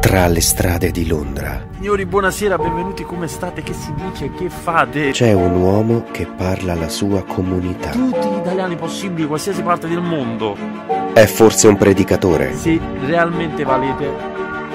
tra le strade di Londra. Signori, buonasera, benvenuti, come state? Che si dice? Che fate? C'è un uomo che parla alla sua comunità. Tutti gli italiani possibili, qualsiasi parte del mondo. È forse un predicatore? Se realmente valete,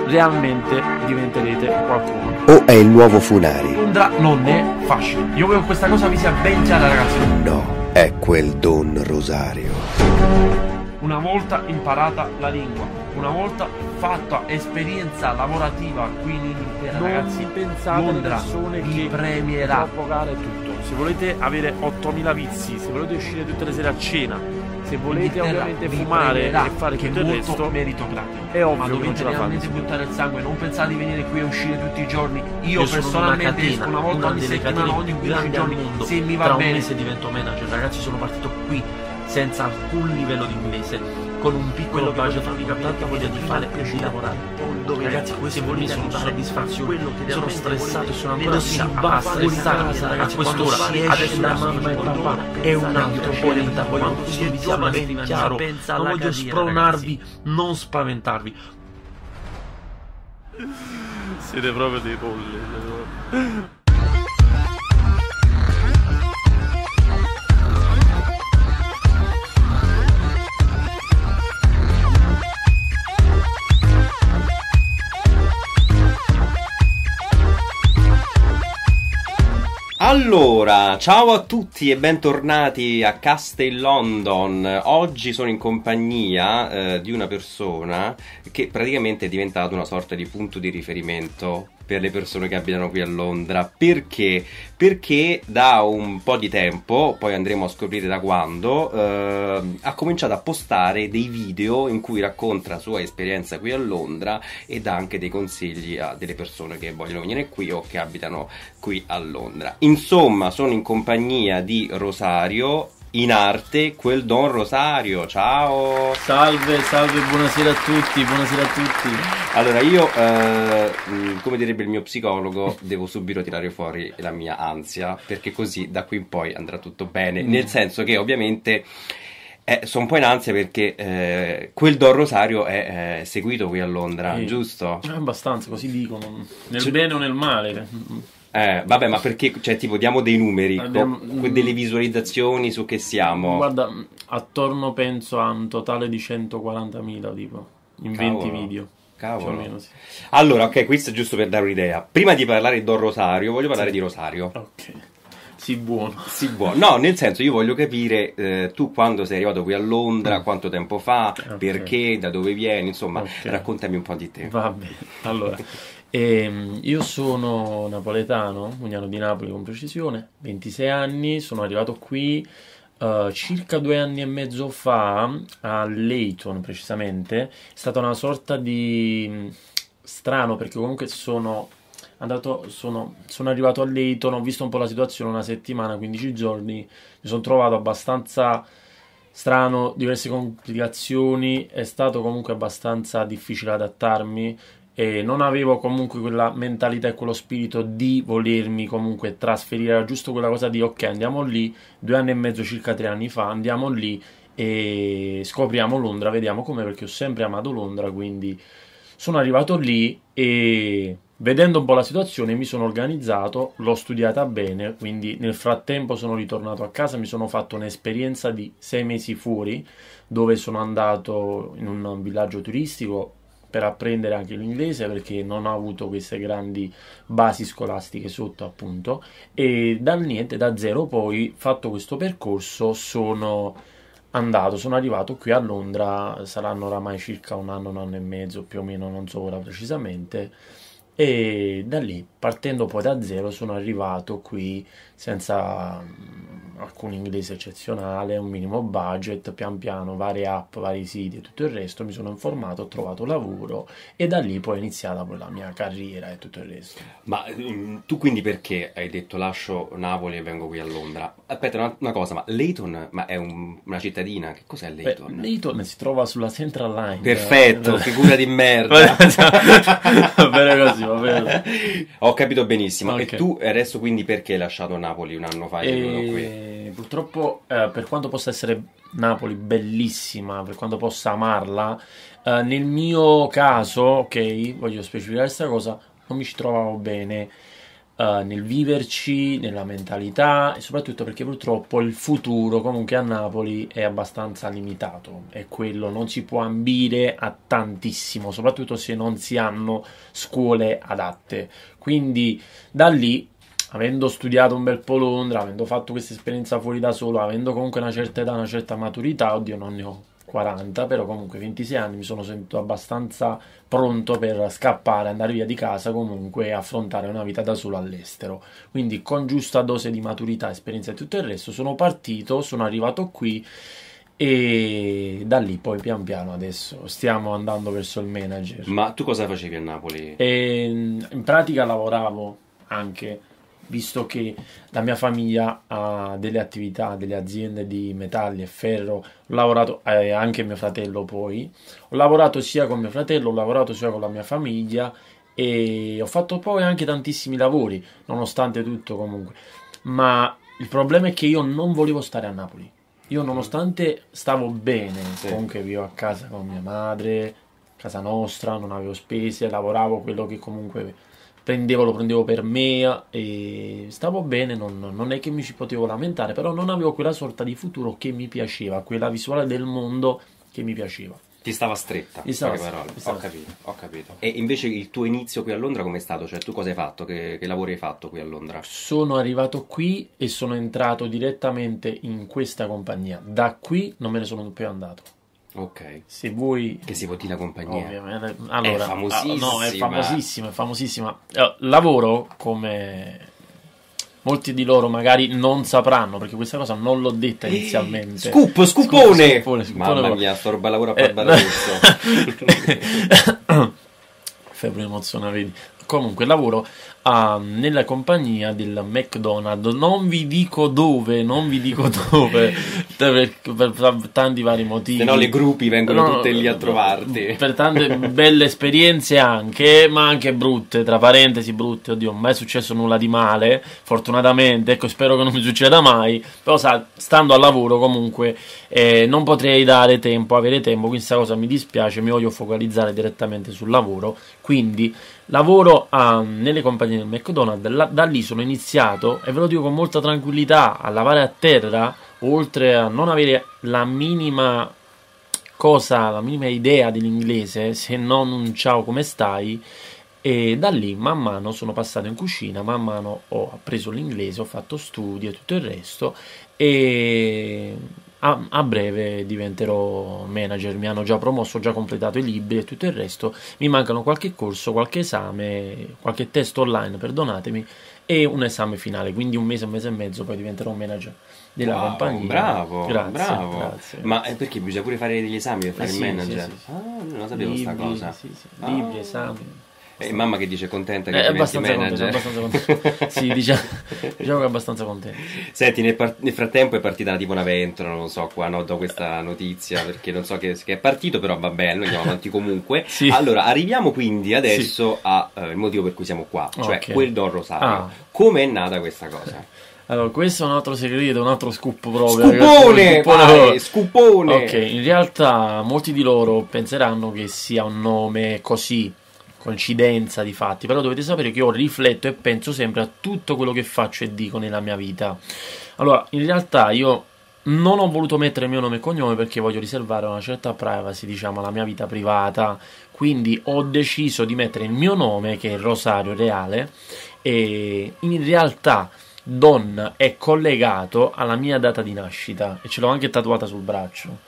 realmente diventerete qualcuno. O è il nuovo Funari? Londra non è facile. Io voglio che questa cosa vi sia ben chiara, ragazzi. No, è quel Don Rosario una volta imparata la lingua, una volta fatta esperienza lavorativa qui in Inghilterra, non ragazzi, pensate Londra vi premierà. Tutto. Se volete avere 8000 vizi, se volete uscire tutte le sere a cena, se volete ovviamente fumare e fare che tutto il resto meritocratico è ovvio ma dovete realmente buttare il sangue non pensate di venire qui a uscire tutti i giorni io, io personalmente una, catena, una volta ogni settimana ogni 15 giorni mondo. se mi va Tra bene un mese divento manager ragazzi sono partito qui senza alcun livello di inglese, con un piccolo budget di capire che voglia di fare e di lavorare. Ragazzi, questi volumi sono soddisfazione. Sono stressato, sono ancora sì, basta stressarmi a quest'ora. Adesso la mamma e papà è un altro pianeta, voglio che sia ben chiaro. Non voglio spronarvi, non spaventarvi. Siete proprio dei polli. Allora, ciao a tutti e bentornati a Castel London. Oggi sono in compagnia eh, di una persona che praticamente è diventata una sorta di punto di riferimento per le persone che abitano qui a Londra. Perché? Perché da un po' di tempo, poi andremo a scoprire da quando, eh, ha cominciato a postare dei video in cui racconta la sua esperienza qui a Londra e dà anche dei consigli a delle persone che vogliono venire qui o che abitano qui a Londra. Insomma, sono in compagnia di Rosario in arte quel Don Rosario. Ciao! Salve, salve, buonasera a tutti, buonasera a tutti. Allora, io, eh, mm, come direbbe il mio psicologo, devo subito tirare fuori la mia ansia, perché così da qui in poi andrà tutto bene. Mm. Nel senso che ovviamente. Eh, sono un po' in ansia perché eh, quel Don Rosario è eh, seguito qui a Londra, sì. giusto? Abbastanza, così dicono, nel C'è... Cioè bene o nel male. Eh, vabbè, ma perché, cioè, tipo, diamo dei numeri, Abbiamo, co- delle visualizzazioni su che siamo. Guarda, attorno penso a un totale di 140.000, tipo, in Cavolo. 20 video. Cavolo. Meno, sì. Allora, ok, questo è giusto per dare un'idea. Prima di parlare di Don Rosario, voglio parlare sì. di Rosario. Ok. Sì, buono. Sì, buono. No, nel senso, io voglio capire eh, tu quando sei arrivato qui a Londra, mm. quanto tempo fa, okay. perché, da dove vieni, insomma, okay. raccontami un po' di te. Va bene. Allora, E ehm, io sono napoletano, Mugnano di Napoli con precisione, 26 anni, sono arrivato qui uh, circa due anni e mezzo fa a Leighton precisamente. È stata una sorta di mm, strano perché comunque sono Andato, sono, sono, arrivato a Leighton, ho visto un po' la situazione una settimana, 15 giorni, mi sono trovato abbastanza strano, diverse complicazioni, è stato comunque abbastanza difficile adattarmi e non avevo comunque quella mentalità e quello spirito di volermi comunque trasferire, era giusto quella cosa di ok andiamo lì, due anni e mezzo circa tre anni fa andiamo lì e scopriamo Londra, vediamo come perché ho sempre amato Londra, quindi sono arrivato lì e vedendo un po' la situazione mi sono organizzato, l'ho studiata bene, quindi nel frattempo sono ritornato a casa, mi sono fatto un'esperienza di sei mesi fuori dove sono andato in un villaggio turistico per apprendere anche l'inglese perché non ho avuto queste grandi basi scolastiche sotto appunto e dal niente, da zero poi fatto questo percorso sono andato, sono arrivato qui a Londra, saranno oramai circa un anno, un anno e mezzo più o meno, non so ora precisamente e da lì partendo poi da zero sono arrivato qui senza alcun inglese eccezionale, un minimo budget, pian piano varie app, vari siti e tutto il resto, mi sono informato, ho trovato lavoro e da lì poi è iniziata poi la mia carriera e tutto il resto. Ma mm, tu quindi perché hai detto lascio Napoli e vengo qui a Londra? Aspetta una, una cosa, ma Leighton ma è un, una cittadina, che cos'è Leighton? Beh, Leighton si trova sulla Central Line. Perfetto, eh, figura di merda. bene così, va bene. Ho capito benissimo. Okay. E tu adesso quindi perché hai lasciato Napoli un anno fa? E... Qui? Eh, purtroppo, eh, per quanto possa essere Napoli bellissima, per quanto possa amarla, eh, nel mio caso, ok, voglio specificare questa cosa, non mi ci trovavo bene. Uh, nel viverci, nella mentalità e soprattutto perché purtroppo il futuro comunque a Napoli è abbastanza limitato è quello non si può ambire a tantissimo, soprattutto se non si hanno scuole adatte. Quindi da lì avendo studiato un bel po' Londra, avendo fatto questa esperienza fuori da solo, avendo comunque una certa età, una certa maturità, oddio non ne ho 40, però comunque 26 anni mi sono sentito abbastanza pronto per scappare, andare via di casa, comunque affrontare una vita da solo all'estero. Quindi con giusta dose di maturità, esperienza e tutto il resto sono partito, sono arrivato qui e da lì poi pian piano adesso stiamo andando verso il manager. Ma tu cosa facevi a Napoli? E ehm, in pratica lavoravo anche visto che la mia famiglia ha delle attività, delle aziende di metalli e ferro, ho lavorato eh, anche mio fratello poi, ho lavorato sia con mio fratello, ho lavorato sia con la mia famiglia e ho fatto poi anche tantissimi lavori, nonostante tutto comunque, ma il problema è che io non volevo stare a Napoli. Io nonostante stavo bene, sì. comunque vivo a casa con mia madre, casa nostra, non avevo spese, lavoravo quello che comunque prendevo, lo prendevo per me e stavo bene, non, non, è che mi ci potevo lamentare, però non avevo quella sorta di futuro che mi piaceva, quella visuale del mondo che mi piaceva. Ti stava stretta, mi stava stretta, ti stava ho, capito, ho capito, E invece il tuo inizio qui a Londra com'è stato? Cioè tu cosa hai fatto? Che, che lavori hai fatto qui a Londra? Sono arrivato qui e sono entrato direttamente in questa compagnia. Da qui non me ne sono più andato Ok. Se vuoi... Che si la compagnia. Ovviamente. Allora, è famosissima. Ah, no, è famosissima, è famosissima. Eh, lavoro come... Molti di loro magari non sapranno perché questa cosa non l'ho detta inizialmente. Scoop, scupone! scoopone! scoopone, scoopone Mamma mia, sto roba eh, lavora a eh, Barbarossa. Febbre emozionale, vedi comunque lavoro a, ah, nella compagnia del McDonald's. Non vi dico dove, non vi dico dove, per, per, per, tanti vari motivi. Se no, le gruppi vengono no, tutte lì a trovarti. Per tante belle esperienze anche, ma anche brutte, tra parentesi brutte. Oddio, non è successo nulla di male, fortunatamente. Ecco, spero che non mi succeda mai. Però, sa, stando al lavoro comunque, eh, non potrei dare tempo, avere tempo. Quindi, questa cosa mi dispiace, mi voglio focalizzare direttamente sul lavoro. Quindi Lavoro a, ehm, nelle compagnie del McDonald's, la, da lì sono iniziato e ve lo dico con molta tranquillità a lavare a terra, oltre a non avere la minima cosa, la minima idea dell'inglese, se non un ciao come stai, e da lì man mano sono passato in cucina, man mano ho appreso l'inglese, ho fatto studi e tutto il resto e a, a, breve diventerò manager, mi hanno già promosso, ho già completato i libri e tutto il resto, mi mancano qualche corso, qualche esame, qualche test online, perdonatemi, e un esame finale, quindi un mese, un mese e mezzo poi diventerò manager della wow, compagnia. Bravo, grazie, bravo. Grazie. Ma eh, perché bisogna pure fare degli esami per fare eh sì, il manager? Sì, sì, ah, non lo sapevo libri, sta cosa. Sì, sì. Ah. Libri, esami. E mamma che dice contenta che eh, diventi manager. Contenta, abbastanza contenta. sì, diciamo, diciamo, che abbastanza contenta. Senti, nel, par- nel, frattempo è partita tipo una ventola, non so, qua no, do questa notizia, perché non so che, che è partito, però va bene, noi andiamo avanti comunque. sì. Allora, arriviamo quindi adesso sì. al eh, uh, motivo per cui siamo qua, cioè okay. quel Don Rosario. Ah. Come è nata questa cosa? Allora, questo è un altro segreto, un altro scoop proprio. Scupone! Vai, scupone! Ok, in realtà molti di loro penseranno che sia un nome così coincidenza di fatti, però dovete sapere che io rifletto e penso sempre a tutto quello che faccio e dico nella mia vita. Allora, in realtà io non ho voluto mettere il mio nome e cognome perché voglio riservare una certa privacy, diciamo, alla mia vita privata. Quindi ho deciso di mettere il mio nome, che è Rosario Reale, e in realtà Don è collegato alla mia data di nascita e ce l'ho anche tatuata sul braccio.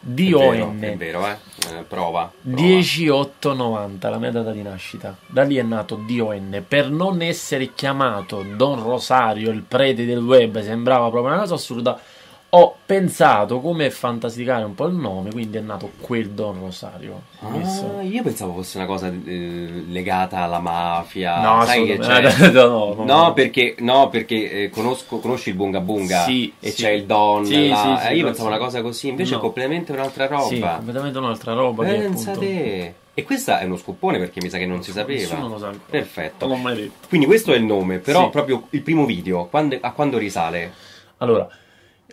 D-O-N. È vero, eh? eh prova. prova. 10890, la mia data di nascita. Da lì è nato D-O-N. Per non essere chiamato Don Rosario, il prete del web, sembrava proprio una cosa assurda ho pensato come fantasticare un po' il nome, quindi è nato quel Don Rosario. Ah, io pensavo fosse una cosa eh, legata alla mafia. No, sai che c'è... no, no, no, perché, no, perché eh, conosco, conosci il Bunga Bunga sì, e sì. c'è il Don. Sì, la... eh, io pensavo una cosa così, invece è completamente un'altra roba. Sì, completamente un'altra roba. Pensa appunto... te. E questa è uno scoppone perché mi sa che non si sapeva. Nessuno lo sa. Perfetto. Non l'ho mai detto. Quindi questo è il nome, però proprio il primo video, quando, a quando risale? Allora,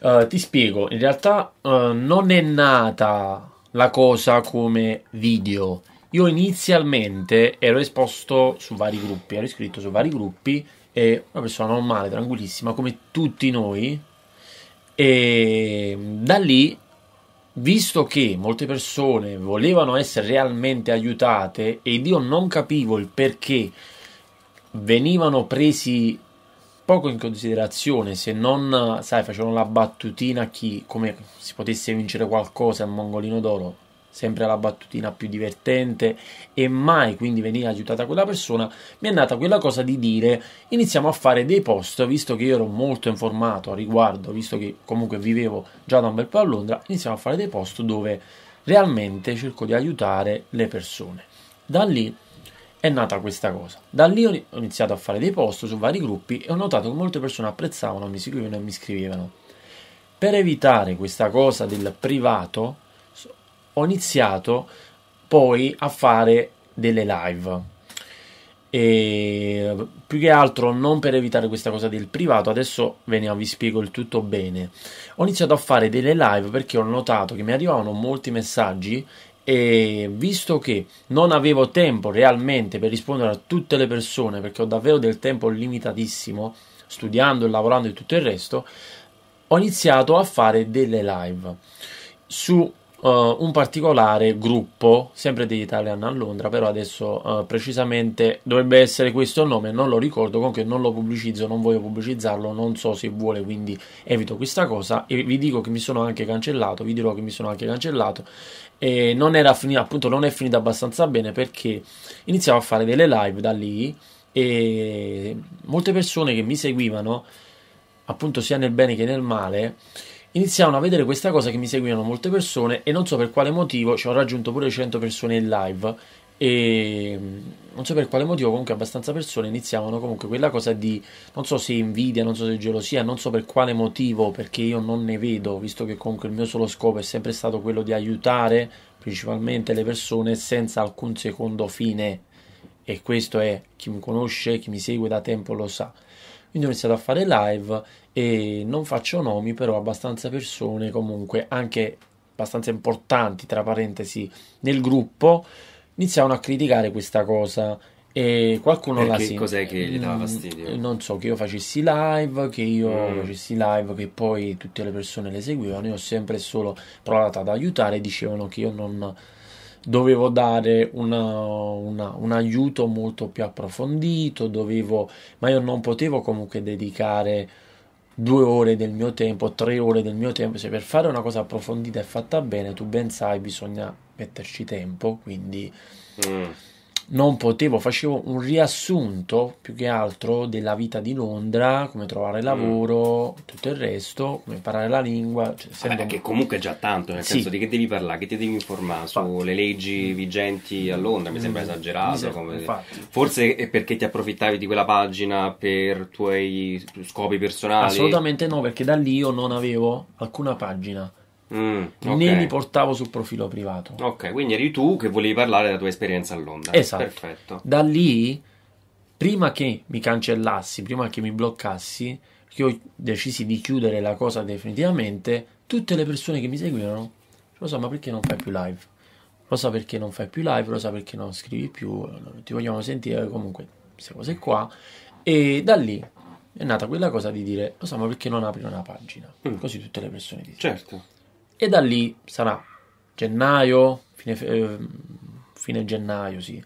Uh, ti spiego, in realtà uh, non è nata la cosa come video. Io inizialmente ero esposto su vari gruppi, ero iscritto su vari gruppi e una persona normale, tranquillissima, come tutti noi. E da lì, visto che molte persone volevano essere realmente aiutate ed io non capivo il perché venivano presi poco in considerazione, se non, sai, facevano la battutina a chi, come si potesse vincere qualcosa a Mongolino d'Oro, sempre la battutina più divertente e mai quindi venire aiutata quella persona, mi è nata quella cosa di dire iniziamo a fare dei post, visto che io ero molto informato a riguardo, visto che comunque vivevo già da un bel po' a Londra, iniziamo a fare dei post dove realmente cerco di aiutare le persone. Da lì è nata questa cosa. Da lì ho iniziato a fare dei post su vari gruppi e ho notato che molte persone apprezzavano, mi seguivano e mi scrivevano. Per evitare questa cosa del privato, ho iniziato poi a fare delle live. E più che altro non per evitare questa cosa del privato, adesso ve ne vi spiego il tutto bene. Ho iniziato a fare delle live perché ho notato che mi arrivavano molti messaggi e visto che non avevo tempo realmente per rispondere a tutte le persone perché ho davvero del tempo limitatissimo studiando e lavorando e tutto il resto ho iniziato a fare delle live su uh, un particolare gruppo, sempre degli Italian a Londra, però adesso uh, precisamente dovrebbe essere questo il nome, non lo ricordo, comunque non lo pubblicizzo, non voglio pubblicizzarlo, non so se vuole, quindi evito questa cosa e vi dico che mi sono anche cancellato, vi dirò che mi sono anche cancellato e non era finita, appunto non è finita abbastanza bene perché iniziavo a fare delle live da lì e molte persone che mi seguivano appunto sia nel bene che nel male iniziarono a vedere questa cosa che mi seguivano molte persone e non so per quale motivo, ci ho raggiunto pure 100 persone in live e mm, non so per quale motivo comunque abbastanza persone iniziavano comunque quella cosa di non so se invidia, non so se gelosia, non so per quale motivo perché io non ne vedo visto che comunque il mio solo scopo è sempre stato quello di aiutare principalmente le persone senza alcun secondo fine e questo è chi mi conosce, chi mi segue da tempo lo sa quindi ho iniziato a fare live e non faccio nomi, però abbastanza persone comunque, anche abbastanza importanti, tra parentesi, nel gruppo, iniziavano a criticare questa cosa. E qualcuno eh, la che, sen- Cos'è che gli dava mm, fastidio? Non so, che io facessi live, che io mm. facessi live, che poi tutte le persone le seguivano. Io ho sempre solo provato ad aiutare, dicevano che io non dovevo dare una, una, un aiuto molto più approfondito, dovevo, ma io non potevo comunque dedicare due ore del mio tempo, tre ore del mio tempo, se per fare una cosa approfondita e fatta bene, tu ben sai, bisogna metterci tempo, quindi... Mm non potevo, facevo un riassunto più che altro della vita di Londra, come trovare mm. lavoro, mm. tutto il resto, come imparare la lingua. Cioè, Vabbè, che comunque è già tanto, nel sì. senso di che devi parlare, che ti devi informare sulle leggi mm. vigenti a Londra, mi sembra mm. esagerato. Sì, come... Forse è perché ti approfittavi di quella pagina per tuoi scopi personali? Assolutamente no, perché da lì io non avevo alcuna pagina. Mm, okay. né li portavo sul profilo privato. Ok, quindi eri tu che volevi parlare della tua esperienza all'onda. Esatto. Perfetto. Da lì, prima che mi cancellassi, prima che mi bloccassi, che ho deciso di chiudere la cosa definitivamente, tutte le persone che mi seguivano, Rosa, ma perché non fai più live? Lo Rosa, perché non fai più live? lo Rosa, perché non scrivi più? Ti vogliamo sentire comunque queste cose qua. E da lì è nata quella cosa di dire, Rosa, ma perché non apri una pagina? Mm. Così tutte le persone dicono. Certo. E da lì sarà gennaio, fine, eh, fine gennaio, sì.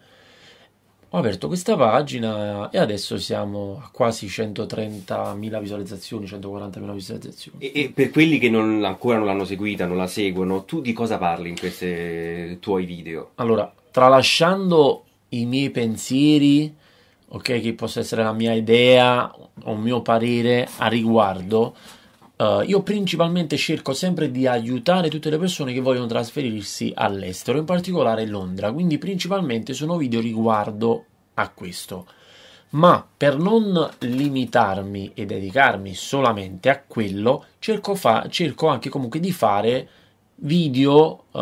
Ho aperto questa pagina e adesso siamo a quasi 130.000 visualizzazioni, 140.000 visualizzazioni. E, e per quelli che non, ancora non l'hanno seguita, non la seguono, tu di cosa parli in questi tuoi video? Allora, tralasciando i miei pensieri, ok, che possa essere la mia idea o un mio parere a riguardo, Uh, io principalmente cerco sempre di aiutare tutte le persone che vogliono trasferirsi all'estero, in particolare Londra, quindi principalmente sono video riguardo a questo. Ma per non limitarmi e dedicarmi solamente a quello, cerco, fa- cerco anche comunque di fare video uh,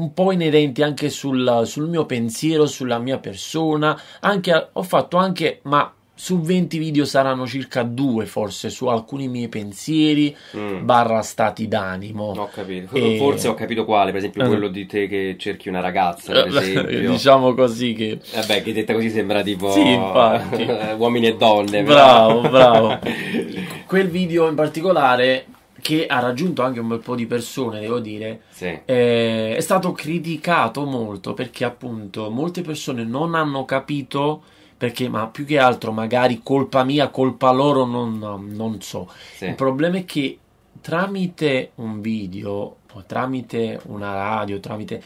un po' inerenti anche sul, sul, mio pensiero, sulla mia persona, anche, ho fatto anche, ma su 20 video saranno circa due forse su alcuni miei pensieri mm. barra stati d'animo ho capito e... forse ho capito quale per esempio eh. quello di te che cerchi una ragazza per esempio diciamo così che vabbè che detta così sembra tipo sì, uomini e donne bravo bravo quel video in particolare che ha raggiunto anche un bel po' di persone, devo dire, sì. eh, è stato criticato molto perché appunto molte persone non hanno capito perché ma più che altro magari colpa mia, colpa loro, non, non so. Sì. Il problema è che tramite un video, tramite una radio, tramite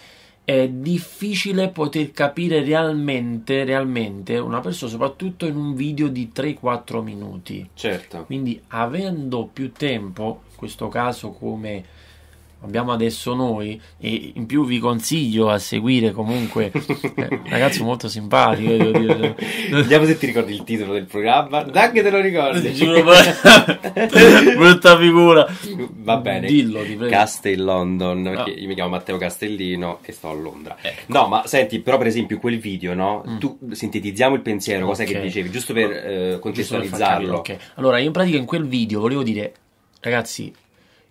è difficile poter capire realmente, realmente una persona, soprattutto in un video di 3-4 minuti. Certo. Quindi avendo più tempo, in questo caso come abbiamo adesso noi e in più vi consiglio a seguire comunque eh, ragazzo molto simpatico eh, devo dire. vediamo se ti ricordi il titolo del programma Dagge te lo ricordi giuro brutta figura va bene dillo ti prego Castel London perché ah. io mi chiamo Matteo Castellino e sto a Londra ecco. no ma senti però per esempio quel video no mm. tu sintetizziamo il pensiero okay. cosa che dicevi giusto per eh, contestualizzarlo giusto per okay. allora in pratica in quel video volevo dire ragazzi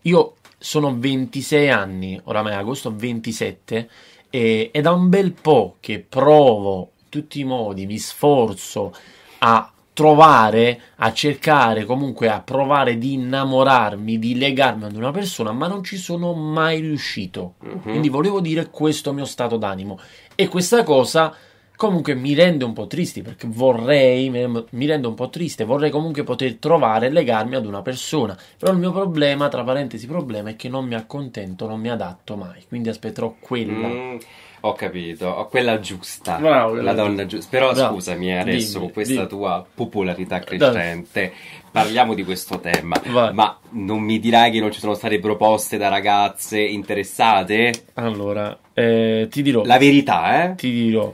io sono 26 anni, oramai agosto 27, e, è da un bel po' che provo in tutti i modi, mi sforzo a trovare, a cercare, comunque a provare di innamorarmi, di legarmi ad una persona, ma non ci sono mai riuscito. Mm-hmm. Quindi volevo dire questo mio stato d'animo. E questa cosa comunque mi rende un po' triste perché vorrei, mi rende un po' triste, vorrei comunque poter trovare e legarmi ad una persona, però il mio problema, tra parentesi problema, è che non mi accontento, non mi adatto mai, quindi aspetterò quella. Mm, ho capito, quella giusta, Bravo, la bravo. donna giusta. Però bravo. scusami, adesso con questa dimmi. tua popolarità crescente parliamo di questo tema, Vai. ma non mi dirai che non ci sono state proposte da ragazze interessate? Allora, eh, ti dirò. La verità, eh? Ti dirò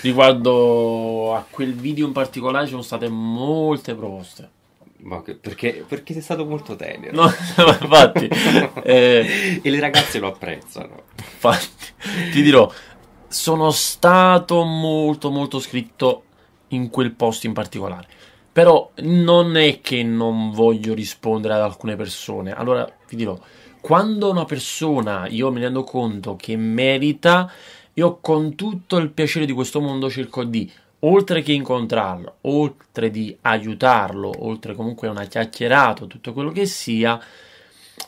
Riguardo a quel video in particolare ci sono state molte proposte. Ma che, perché, perché sei stato molto tenero? No, infatti. eh, e le ragazze lo apprezzano. Infatti, ti dirò, sono stato molto molto scritto in quel post in particolare. Però non è che non voglio rispondere ad alcune persone. Allora, ti dirò, quando una persona, io mi rendo conto che merita io con tutto il piacere di questo mondo cerco di, oltre che incontrarlo, oltre di aiutarlo, oltre comunque a una chiacchierata, tutto quello che sia,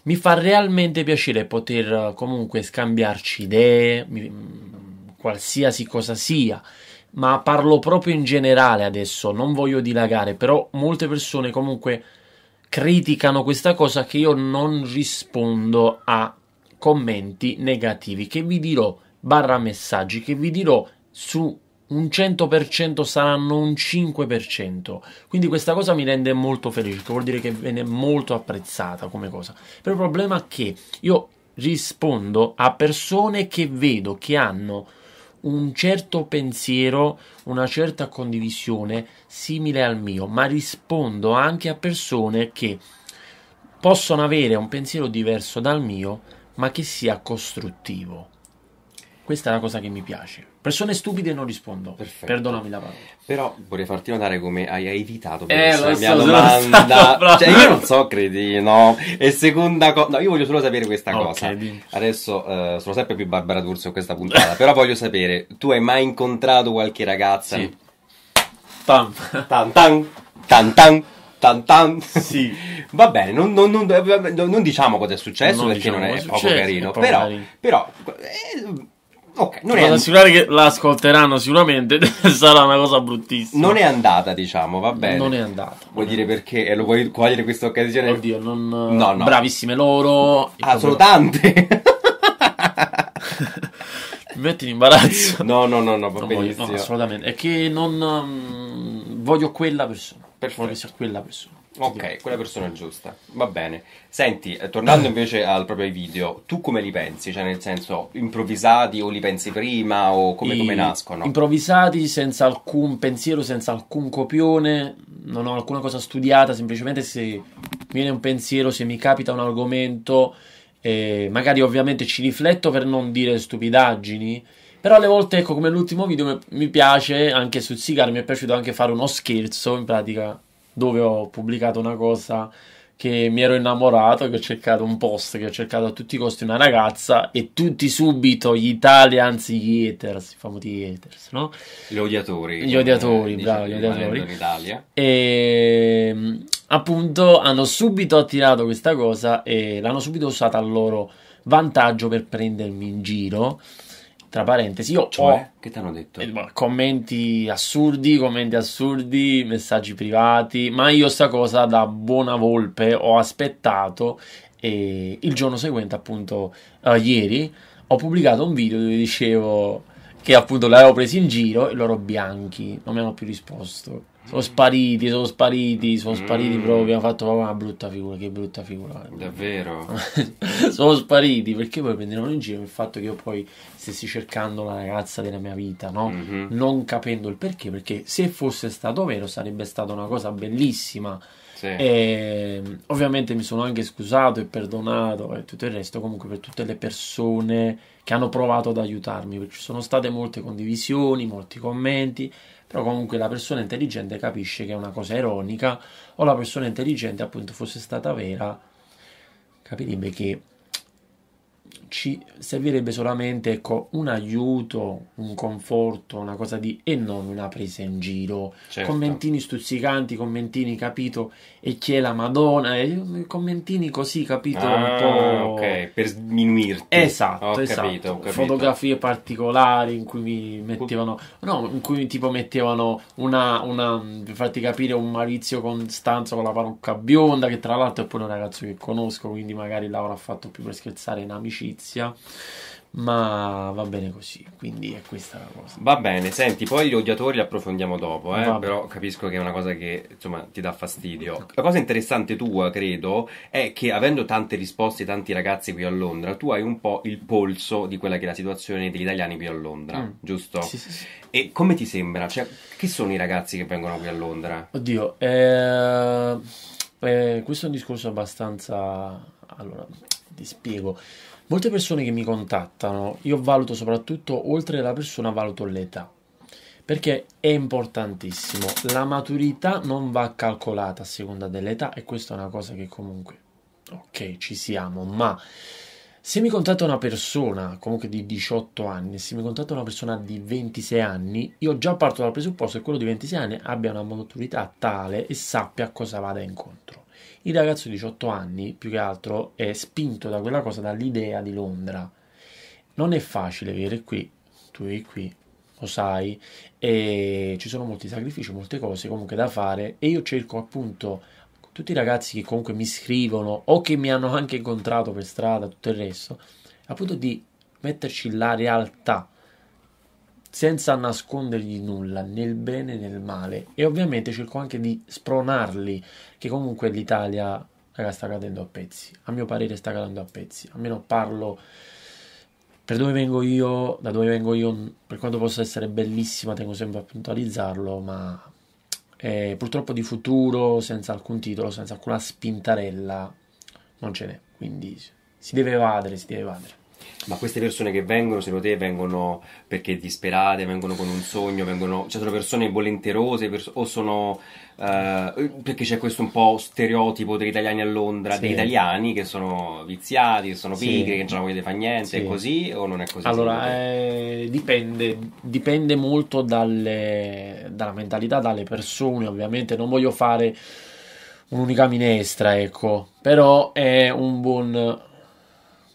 mi fa realmente piacere poter eh, comunque scambiarci idee, mm, qualsiasi cosa sia. Ma parlo proprio in generale adesso, non voglio dilagare, però molte persone comunque criticano questa cosa che io non rispondo a commenti negativi che vi dirò barra messaggi che vi dirò su un 100% saranno un 5%. Quindi questa cosa mi rende molto felice, che vuol dire che viene molto apprezzata come cosa. Però il problema è che io rispondo a persone che vedo che hanno un certo pensiero, una certa condivisione simile al mio, ma rispondo anche a persone che possono avere un pensiero diverso dal mio, ma che sia costruttivo questa è la cosa che mi piace. Persone stupide non rispondo. Perfetto. Perdonami la parola. Però vorrei farti notare come hai evitato eh, mia so, domanda. Cioè, io non so, credi, no? E seconda cosa. No, io voglio solo sapere questa okay, cosa. Dimmi. Adesso uh, sono sempre più Barbara D'Urso in questa puntata. però voglio sapere, tu hai mai incontrato qualche ragazza? Sì. Tam. Tan tan. Tan tan. Tan, tan. Sì. Va bene, non, non, non, non diciamo cosa è successo non perché diciamo non è, è, poco carino, è, però, carino. Però, però eh, Ok, non è assicurare che la ascolteranno sicuramente, sarà una cosa bruttissima. Non è andata, diciamo, va bene. Non è andata. Vuol dire perché? e Lo vuoi cogliere questa occasione? Oddio, non... No, no. Bravissime loro. Ah, ecco, sono tante! Mi metti in imbarazzo. No, no, no, no, va non benissimo. Voglio, no, assolutamente. È che non... Um, voglio quella persona. Perfetto. Voglio che sia quella persona. Ok, quella persona giusta. Va bene. Senti, eh, tornando ah. invece al proprio video, tu come li pensi? Cioè, nel senso, improvvisati o li pensi prima o come, I, come nascono? Improvvisati, senza alcun pensiero, senza alcun copione, non ho alcuna cosa studiata, semplicemente se viene un pensiero, se mi capita un argomento, eh, magari ovviamente ci rifletto per non dire stupidaggini. Però alle volte, ecco, come l'ultimo video mi piace, anche sul sigaro, mi è piaciuto anche fare uno scherzo, in pratica dove ho pubblicato una cosa che mi ero innamorato, che ho cercato un post, che ho cercato a tutti i costi una ragazza e tutti subito gli Italians, gli haters, i famosi haters, no? Gli odiatori. Gli odiatori, eh, bravo, gli odiatori. E ehm, appunto hanno subito attirato questa cosa e l'hanno subito usata al loro vantaggio per prendermi in giro tra parentesi, io cioè, ho che ti hanno detto? Eh, commenti assurdi, commenti assurdi, messaggi privati, ma io sta cosa da buona volpe ho aspettato e il giorno seguente, appunto, uh, ieri, ho pubblicato un video dove dicevo che appunto l'avevo preso in giro e loro bianchi, non mi hanno più risposto. Sono spariti, sono spariti, sono spariti mm. proprio. Abbiamo fatto proprio una brutta figura. Che brutta figura. Davvero? sono spariti perché poi prendevano in giro il fatto che io poi stessi cercando la ragazza della mia vita, no? Mm-hmm. Non capendo il perché. Perché se fosse stato vero sarebbe stata una cosa bellissima. Sì. E, ehm, ovviamente mi sono anche scusato e perdonato e tutto il resto. Comunque per tutte le persone che hanno provato ad aiutarmi. Perché ci sono state molte condivisioni, molti commenti però comunque la persona intelligente capisce che è una cosa ironica o la persona intelligente appunto fosse stata vera capirebbe che ci servirebbe solamente ecco, un aiuto, un conforto, una cosa di e non una presa in giro. Certo. Commentini stuzzicanti, commentini capito e chi è la Madonna, eh, commentini così capito ah, ok, per sminuirti. Esatto, ho esatto. Capito, ho capito. Fotografie particolari in cui mi mettevano no, in cui tipo mettevano una, una per farti capire un Maurizio Costanzo con la parrucca bionda che tra l'altro è pure un ragazzo che conosco, quindi magari l'avrà fatto più per scherzare in amicizia notizia ma va bene così, quindi è questa la cosa. Va bene, senti, poi gli odiatori li approfondiamo dopo, eh? però capisco che è una cosa che insomma ti dà fastidio. La cosa interessante tua, credo, è che avendo tante risposte, tanti ragazzi qui a Londra, tu hai un po' il polso di quella che è la situazione degli italiani qui a Londra, mm. giusto? Sì, sì, sì. E come ti sembra? Cioè, chi sono i ragazzi che vengono qui a Londra? Oddio, eh, eh, questo è un discorso abbastanza... Allora, ti spiego. Molte persone che mi contattano, io valuto soprattutto, oltre la persona, valuto l'età. Perché è importantissimo, la maturità non va calcolata a seconda dell'età e questa è una cosa che comunque, ok, ci siamo, ma se mi contatta una persona comunque di 18 anni, se mi contatta una persona di 26 anni, io già parto dal presupposto che quello di 26 anni abbia una maturità tale e sappia a cosa vada incontro il ragazzo di 18 anni, più che altro, è spinto da quella cosa, dall'idea di Londra. Non è facile vivere qui, tu vivi qui, lo sai, e ci sono molti sacrifici, molte cose comunque da fare e io cerco appunto tutti i ragazzi che comunque mi scrivono o che mi hanno anche incontrato per strada, tutto il resto, appunto di metterci la realtà senza nascondergli nulla, nel bene e nel male. E ovviamente cerco anche di spronarli, che comunque l'Italia raga, sta cadendo a pezzi. A mio parere sta cadendo a pezzi. Almeno parlo per dove vengo io, da dove vengo io, per quanto possa essere bellissima, tengo sempre a puntualizzarlo, ma eh, purtroppo di futuro, senza alcun titolo, senza alcuna spintarella, non ce n'è. Quindi si deve evadere, si deve evadere. Ma queste persone che vengono, secondo te, vengono perché disperate, vengono con un sogno, vengono... Cioè sono persone volenterose perso- o sono... Eh, perché c'è questo un po' stereotipo degli italiani a Londra, sì. degli italiani che sono viziati, che sono pigri, sì. che non hanno fare niente, sì. è così o non è così? Allora, eh, dipende, dipende molto dalle, dalla mentalità, dalle persone, ovviamente. Non voglio fare un'unica minestra, ecco, però è un buon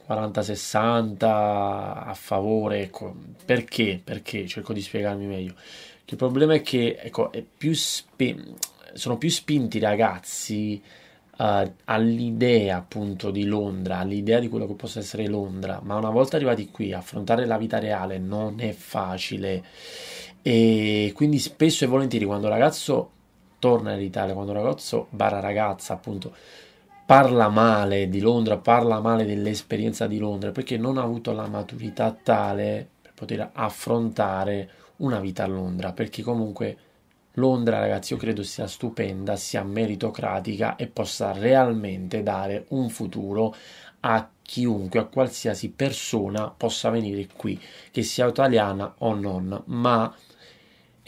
40-60 a favore, ecco. perché? Perché cerco di spiegarmi meglio. Che il problema è che ecco, è più spe- sono più spinti i ragazzi uh, all'idea appunto di Londra, all'idea di quello che possa essere Londra, ma una volta arrivati qui affrontare la vita reale non è facile e quindi spesso e volentieri quando un ragazzo torna in Italia, quando un ragazzo barra ragazza appunto parla male di Londra, parla male dell'esperienza di Londra, perché non ha avuto la maturità tale per poter affrontare una vita a Londra, perché comunque Londra, ragazzi, io credo sia stupenda, sia meritocratica e possa realmente dare un futuro a chiunque, a qualsiasi persona possa venire qui, che sia italiana o non, ma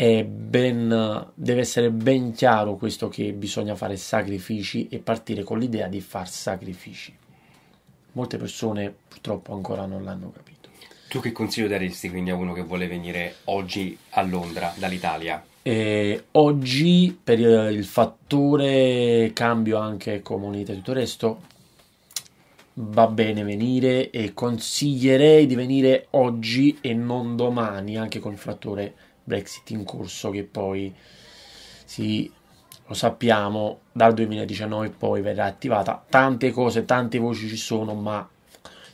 è ben, deve essere ben chiaro questo che bisogna fare sacrifici e partire con l'idea di far sacrifici. Molte persone purtroppo ancora non l'hanno capito. Tu che consiglio daresti quindi a uno che vuole venire oggi a Londra dall'Italia? E oggi per il fattore cambio anche comunità e tutto il resto va bene venire e consiglierei di venire oggi e non domani anche con il fattore Brexit in corso che poi si lo sappiamo dal 2019 poi verrà attivata tante cose tante voci ci sono ma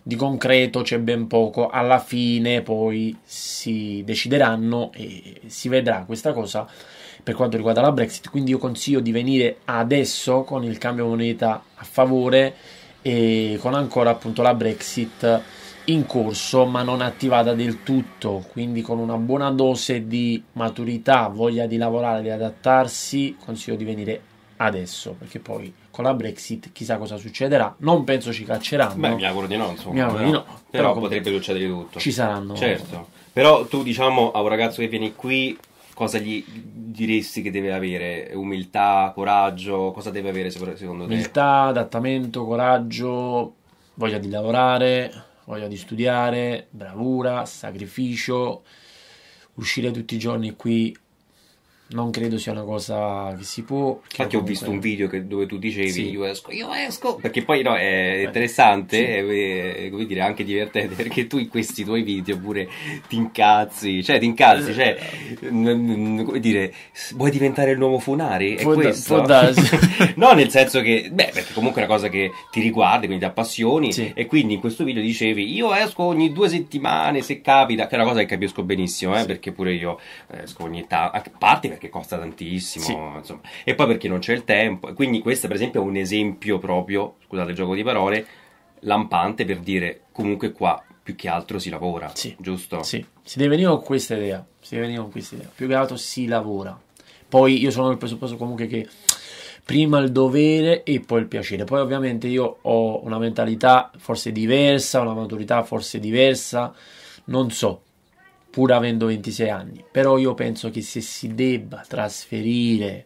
di concreto c'è ben poco alla fine poi si decideranno e si vedrà questa cosa per quanto riguarda la Brexit quindi io consiglio di venire adesso con il cambio moneta a favore e con ancora appunto la Brexit in corso ma non attivata del tutto, quindi con una buona dose di maturità, voglia di lavorare, di adattarsi, consiglio di venire adesso, perché poi con la Brexit chissà cosa succederà, non penso ci cacceranno. Beh, mi auguro di no, insomma. Mi Auguro di no. Però, però potrebbe succedere tutto. Ci saranno. Certo. Però tu diciamo a un ragazzo che viene qui cosa gli diresti che deve avere? Umiltà, coraggio, cosa deve avere secondo te? Umiltà, adattamento, coraggio, voglia di lavorare, voglia di studiare, bravura, sacrificio, uscire tutti i giorni qui non credo sia una cosa che si può. Infatti, comunque... ho visto un video che, dove tu dicevi sì. io esco, io esco. Perché poi no, è eh, interessante, sì. è, eh, è, eh, come dire, anche divertente. Perché tu in questi tuoi video pure ti incazzi, cioè ti incazzi, cioè, n- n- come dire, vuoi diventare il nuovo Funari? È Fonda- questo? no, nel senso che, beh, perché comunque è una cosa che ti riguarda, quindi ti appassioni. Sì. E quindi in questo video dicevi io esco ogni due settimane se capita, che è una cosa che capisco benissimo, eh, perché pure io esco ogni tanto, a parte perché costa tantissimo, sì. insomma. E poi perché non c'è il tempo. Quindi questo per esempio è un esempio proprio, scusate il gioco di parole, lampante per dire comunque qua più che altro si lavora, sì. giusto? Sì, si deve venire con questa idea, si deve venire con questa idea. Più che altro si lavora. Poi io sono il presupposto comunque che prima il dovere e poi il piacere. Poi ovviamente io ho una mentalità forse diversa, una maturità forse diversa, non so, pur avendo 26 anni, però io penso che se si debba trasferire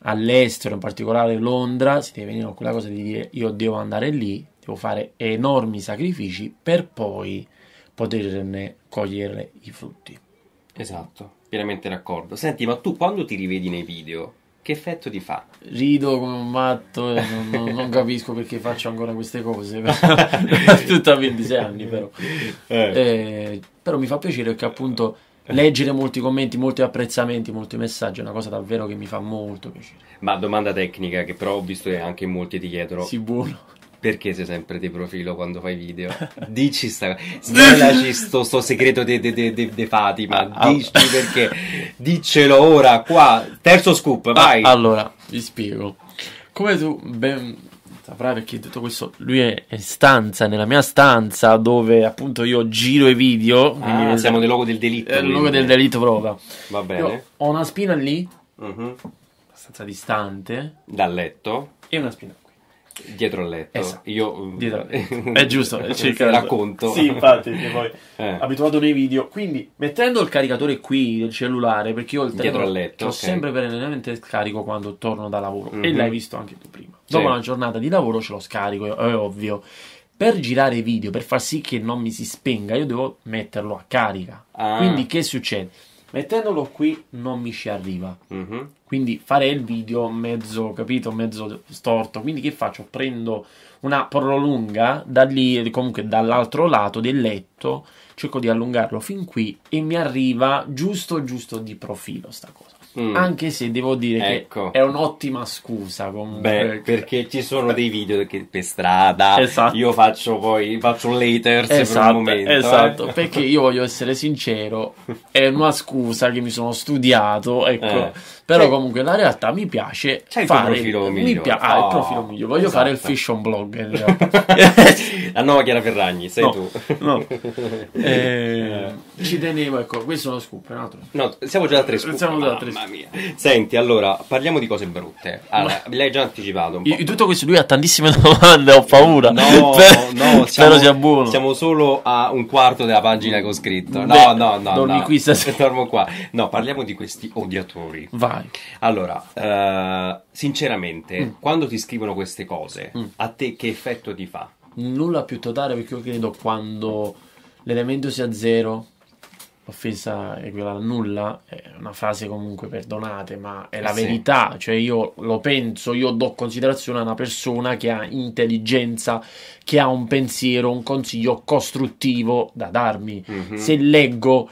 all'estero, in particolare Londra, si deve venire con quella cosa di dire io devo andare lì, devo fare enormi sacrifici per poi poterne cogliere i frutti. Esatto, pienamente d'accordo. Senti, ma tu quando ti rivedi nei video, che effetto ti fa? Rido come un matto, non, non, non capisco perché faccio ancora queste cose, tutta 26 anni però. Eh. Eh, però mi fa piacere perché appunto leggere molti commenti, molti apprezzamenti, molti messaggi è una cosa davvero che mi fa molto piacere. Ma domanda tecnica che però ho visto che anche molti ti chiedono. Sì, buono perché sei sempre di profilo quando fai video? Dici sta svelaci sto, sto segreto di Fatima, ah, ah, dici perché? Diccelo ora qua, terzo scoop, ah, vai. allora, vi spiego. Come tu ben saprai perché tutto questo lui è in stanza, nella mia stanza dove appunto io giro i video, quindi ah, siamo nel logo del delitto. Eh, nel logo del delitto prova. Va bene. Io ho una spina lì. Uh-huh. Abbastanza distante dal letto e una spina dietro al letto. Esatto. Io dietro al letto. Eh, è giusto, circa racconto. Sì, infatti, che poi eh. abituato nei video. Quindi, mettendo il caricatore qui del cellulare, perché io il telefono dietro letto, ho okay. sempre perennemente scarico quando torno da lavoro mm-hmm. e mhm. l'hai visto anche tu prima. Sì. Dopo una giornata di lavoro ce lo scarico, è ovvio. Per girare video, per far sì che non mi si spenga, io devo metterlo a carica. Ah. Quindi che succede? Mettendolo qui non mi ci arriva. Mm-hmm. Quindi farei il video mezzo, capito, mezzo storto. Quindi che faccio? Prendo una prolunga da lì, comunque dall'altro lato del letto, cerco di allungarlo fin qui e mi arriva giusto giusto di profilo sta cosa. Mm. Anche se devo dire ecco. che è un'ottima scusa comunque. Beh, perché ci sono dei video che per strada esatto. io faccio poi faccio later esatto, per un esatto, momento. Esatto, eh. perché io voglio essere sincero, è una scusa che mi sono studiato, ecco. Eh però cioè, comunque la realtà mi piace c'è fare il profilo migliore. Mi pia- oh, ah, il profilo migliore. Voglio esatto. fare il fiction blog in realtà. la nuova Chiara Ferragni, sei no, tu. No. Eh, eh, ci tenevo, ecco, questo è uno scoop, è un altro. No, siamo già da tre scoop. Siamo già da ah, tre scoop. Mamma mia. Senti, allora, parliamo di cose brutte. Allora, l'hai già anticipato un po'. tutto questo lui ha tantissime domande, ho paura. No, no, siamo, spero sia buono. Siamo solo a un quarto della pagina che ho scritto. No, Beh, no, no. Dormi no. qui stasera. Dormo qua. No, parliamo di questi odiatori. Vai fai? Allora, uh, sinceramente, mm. quando ti scrivono queste cose, mm. a te che effetto ti fa? Nulla più totale perché io credo quando l'elemento sia zero, l'offesa equivale a nulla, è una frase comunque perdonate, ma è la sì. verità, cioè io lo penso, io do considerazione a una persona che ha intelligenza, che ha un pensiero, un consiglio costruttivo da darmi. Mm-hmm. Se leggo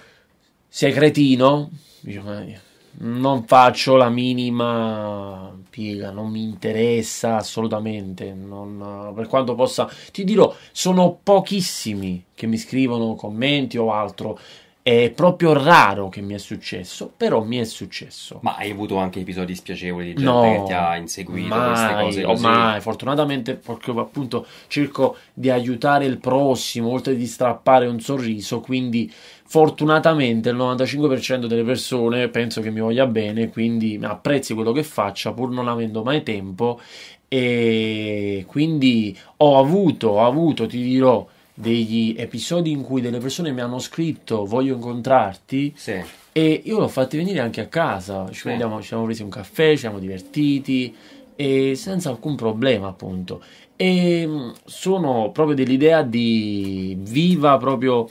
sei cretino, dico, eh, non faccio la minima piega, non mi interessa assolutamente, non, eh, per quanto possa, ti dirò, sono pochissimi che mi scrivono commenti o altro è proprio raro che mi è successo, però mi è successo. Ma hai avuto anche episodi spiacevoli di gente no, che ti ha inseguito mai, queste cose così? fortunatamente perché appunto cerco di aiutare il prossimo, oltre di strappare un sorriso, quindi fortunatamente il 95% delle persone penso che mi voglia bene, quindi apprezzi quello che faccia pur non avendo mai tempo e quindi ho avuto, ho avuto, ti dirò, degli episodi in cui delle persone mi hanno scritto voglio incontrarti sì. e io l'ho fatti venire anche a casa, ci, sì. abbiamo, ci siamo presi un caffè, ci siamo divertiti e senza alcun problema appunto e mm, sono proprio dell'idea di viva proprio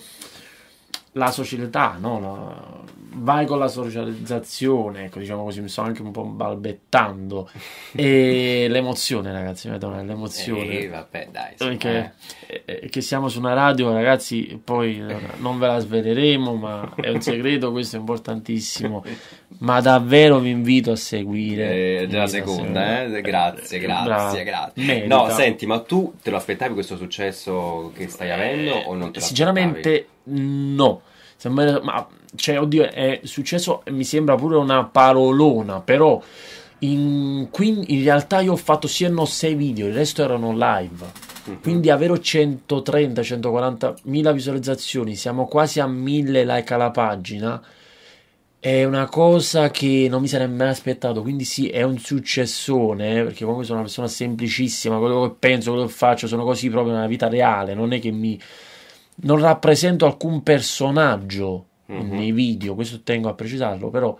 la società, no? la, vai con la socializzazione, ecco, diciamo così, mi sto anche un po' balbettando. e l'emozione, ragazzi, madonna, l'emozione. Eh, vabbè, dai. Perché, eh. Eh, eh. Che siamo su una radio, ragazzi, poi eh, non ve la sveleremo, ma è un segreto, questo è importantissimo. Ma davvero vi invito a seguire. Eh, della seconda, eh? Grazie, grazie, grazie. grazie. No, senti, ma tu te lo aspettavi questo successo che stai avendo o non te lo Sinceramente, aspettavi? no sembra, ma, cioè, oddio, è successo, mi sembra pure una parolona, però in, in, in realtà io ho fatto sì e no 6 video, il resto erano live. Mhm. Quindi avere 130-140 mila visualizzazioni, siamo quasi a 1000 like alla pagina, è una cosa che non mi sarei mai aspettato. Quindi sì, è un successone, eh, perché comunque sono una persona semplicissima, quello che penso, quello che faccio, sono così proprio nella vita reale, non è che mi non rappresento alcun personaggio mm-hmm. nei video, questo tengo a precisarlo, però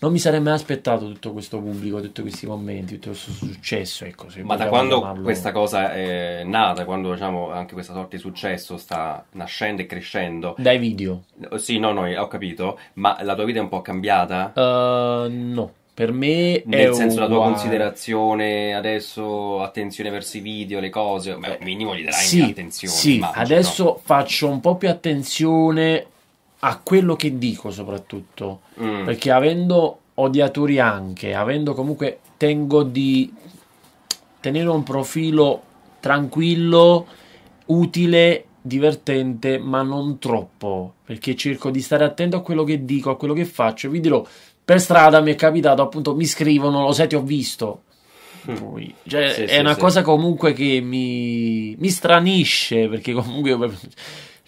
non mi sarei mai aspettato tutto questo pubblico, tutti questi commenti, tutto questo successo. Ecco, Ma da quando chiamarlo... questa cosa è nata, quando diciamo anche questa sorta di successo sta nascendo e crescendo. Dai video. Sì, no, no, ho capito. Ma la tua vita è un po' cambiata? Uh, no. Per me Nel senso uguale. la tua considerazione adesso, attenzione verso i video, le cose, beh, minimo gli darai sì, attenzione. Sì, immagino, adesso faccio un po' più attenzione a quello che dico soprattutto, mm. perché avendo odiatori anche, avendo comunque, tengo di tenere un profilo tranquillo, utile, divertente, ma non troppo, perché cerco di stare attento a quello che dico, a quello che faccio, vi dirò per strada mi è capitato appunto mi scrivono lo sai ti ho visto mm. poi, cioè, sì, è sì, una sì. cosa comunque che mi, mi stranisce perché comunque io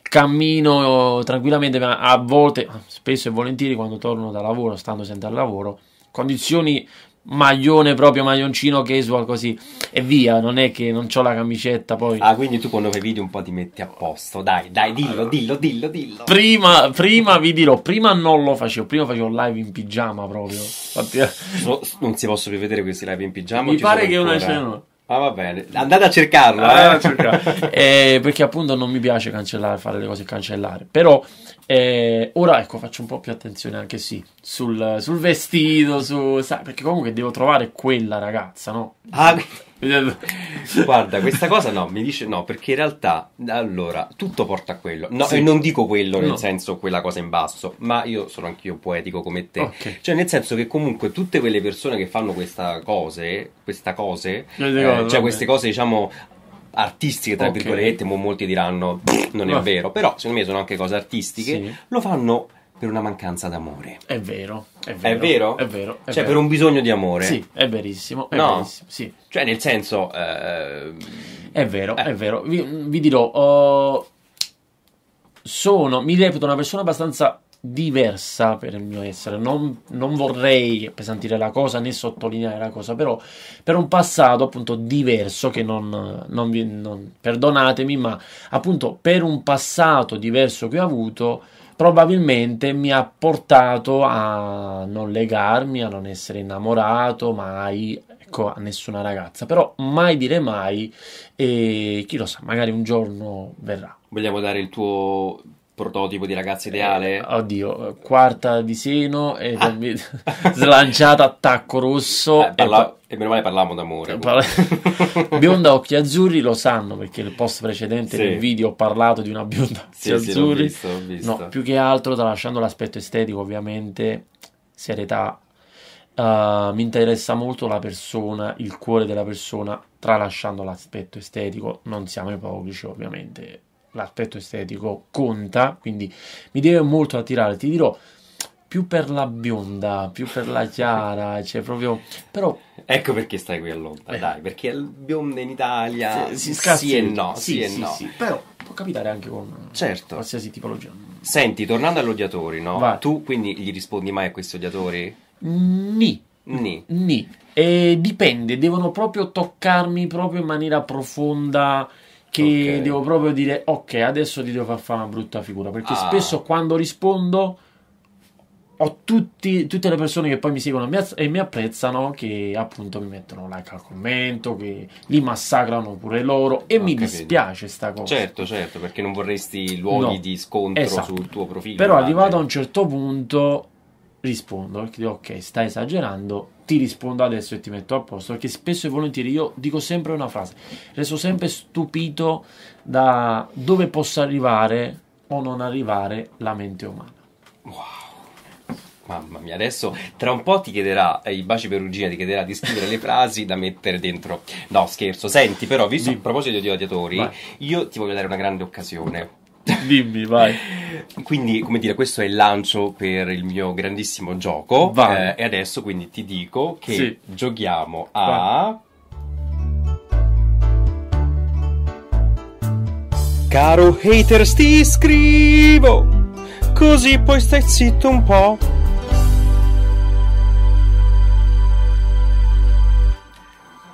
cammino tranquillamente ma a volte spesso e volentieri quando torno da lavoro stando sempre al lavoro condizioni maglione proprio maglioncino casual così e via non è che non ho la camicetta poi ah quindi tu quando fai video un po' ti metti a posto dai dai dillo dillo dillo dillo prima, prima vi dirò prima non lo facevo prima facevo live in pigiama proprio Infatti, non si possono più vedere questi live in pigiama mi pare che ancora. una scena Ah, va bene, andate a cercarlo. Ah, eh. a cercarlo. eh, perché appunto non mi piace cancellare, fare le cose cancellare. Però eh, ora ecco, faccio un po' più attenzione anche sì sul, sul vestito, su, sai, perché comunque devo trovare quella ragazza, no? Ah, Guarda, questa cosa no, mi dice no, perché in realtà allora tutto porta a quello. No, sì. e non dico quello nel no. senso quella cosa in basso, ma io sono anch'io poetico come te. Okay. Cioè, nel senso che comunque tutte quelle persone che fanno questa cose, questa cose, eh, eh cioè queste cose, diciamo, artistiche, tra okay. virgolette, molti diranno non è ah. vero, però secondo me sono anche cose artistiche, sì. lo fanno per una mancanza d'amore. È vero, è vero. È vero? È vero è cioè, vero. per un bisogno di amore. Sì, è verissimo. È no. verissimo sì. Cioè, nel senso... Eh... È vero, eh. è vero. Vi, vi dirò, uh, sono, mi reputo una persona abbastanza diversa per il mio essere. Non, non vorrei pesantire la cosa né sottolineare la cosa, però per un passato appunto diverso che non, non, vi, non perdonatemi, ma appunto per un passato diverso che ho avuto probabilmente mi ha portato a non legarmi, a non essere innamorato mai ecco, a nessuna ragazza. Però mai dire mai e chi lo sa, magari un giorno verrà. Vogliamo dare il tuo prototipo di ragazza eh, ideale? Eh, oddio, quarta di seno e ah. slanciata, attacco rosso. Eh, parla... e, e, meno male parlavamo d'amore. Eh, parla... bionda occhi azzurri lo sanno perché nel post precedente sì. nel video ho parlato di una bionda occhi sì, azzurri. Sì, l'ho visto, l'ho visto. No, più che altro, tralasciando l'aspetto estetico ovviamente, serietà. Uh, mi interessa molto la persona, il cuore della persona, tralasciando l'aspetto estetico, non siamo ipocriti ovviamente, l'aspetto estetico conta, quindi mi deve molto attirare, ti dirò più per la bionda, più per la chiara, cioè proprio però ecco perché stai qui a Londra, eh. dai, perché il bionda in Italia si, si scassi, sì e no, sì, sì e sì, no. Sì, però può capitare anche con certo. qualsiasi tipologia. Senti, tornando agli odiatori, no? Vai. Tu quindi gli rispondi mai a questi odiatori? Ni. Ni. Ni. E dipende, devono proprio toccarmi proprio in maniera profonda che okay. devo proprio dire ok, adesso ti devo far fare una brutta figura, perché ah. spesso quando rispondo ho tutti, tutte le persone che poi mi seguono e mi apprezzano che appunto mi mettono like al commento, che li massacrano pure loro e ho mi capito. dispiace sta cosa. Certo, certo, perché non vorresti luoghi no, di scontro esatto. sul tuo profilo. Però arrivato eh. a un certo punto rispondo, dico, ok, stai esagerando, ti rispondo adesso e ti metto a posto, perché spesso e volentieri io dico sempre una frase, resto sempre stupito da dove possa arrivare o non arrivare la mente umana. Wow. Mamma mia, adesso tra un po' ti chiederà, eh, il Baci Perugina ti chiederà di scrivere le frasi da mettere dentro. No, scherzo, senti però, visto Dì. a proposito di odiatori, Vai. io ti voglio dare una grande occasione Dimmi, vai. Quindi, come dire, questo è il lancio per il mio grandissimo gioco. Eh, e adesso quindi ti dico che sì. giochiamo a. Vai. Caro haters, ti scrivo. Così poi stai zitto un po'.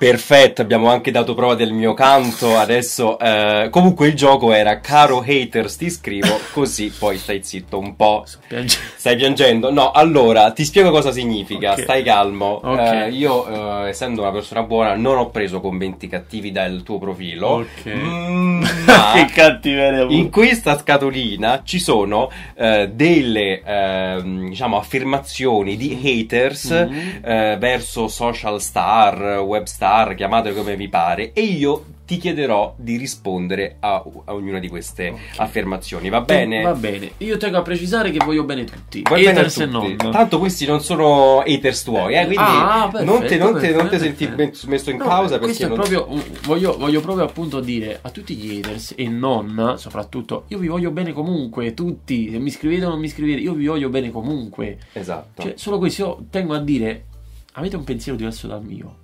Perfetto, abbiamo anche dato prova del mio canto. Adesso, eh, comunque, il gioco era caro haters, ti scrivo, così poi stai zitto un po'. Piangendo. Stai piangendo? No, allora ti spiego cosa significa. Okay. Stai calmo. Okay. Eh, io, eh, essendo una persona buona, non ho preso commenti cattivi dal tuo profilo. Ok. Mm, che cattiveria! In questa scatolina ci sono eh, delle ehm, diciamo affermazioni di haters mm-hmm. Eh, verso social star, web star star, chiamatele come vi pare, e io ti chiederò di rispondere a, a ognuna di queste okay. affermazioni. Va bene? Va bene. Io tengo a precisare che voglio bene tutti. Vuoi haters bene tutti. non. Tanto questi non sono haters tuoi, eh? Ah, quindi ah, perfetto, non ti non te, non te senti messo in no, causa. Questo è non... proprio, voglio, voglio, proprio appunto dire a tutti gli haters e non, soprattutto, io vi voglio bene comunque, tutti, se mi scrivete o non mi scrivete, io vi voglio bene comunque. Esatto. Cioè, solo questo io tengo a dire, avete un pensiero diverso dal mio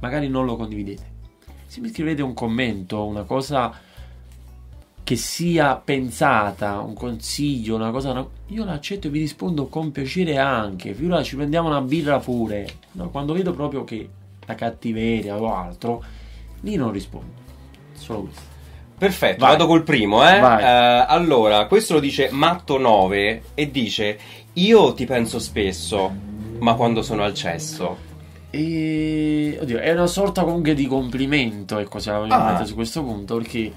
magari non lo condividete. Se mi scrivete un commento, una cosa che sia pensata, un consiglio, una cosa, io l'accetto e vi rispondo con piacere anche. Figura, ci prendiamo una birra pure. No, quando vedo proprio che la cattiveria o altro, lì non rispondo. Solo questo. Perfetto, Vai. vado col primo, eh? eh allora, questo lo dice Matto9 e dice: Io ti penso spesso, ma quando sono al cesso. E, oddio, è una sorta comunque di complimento, ecco, se la vogliamo ah. mettere su questo punto, perché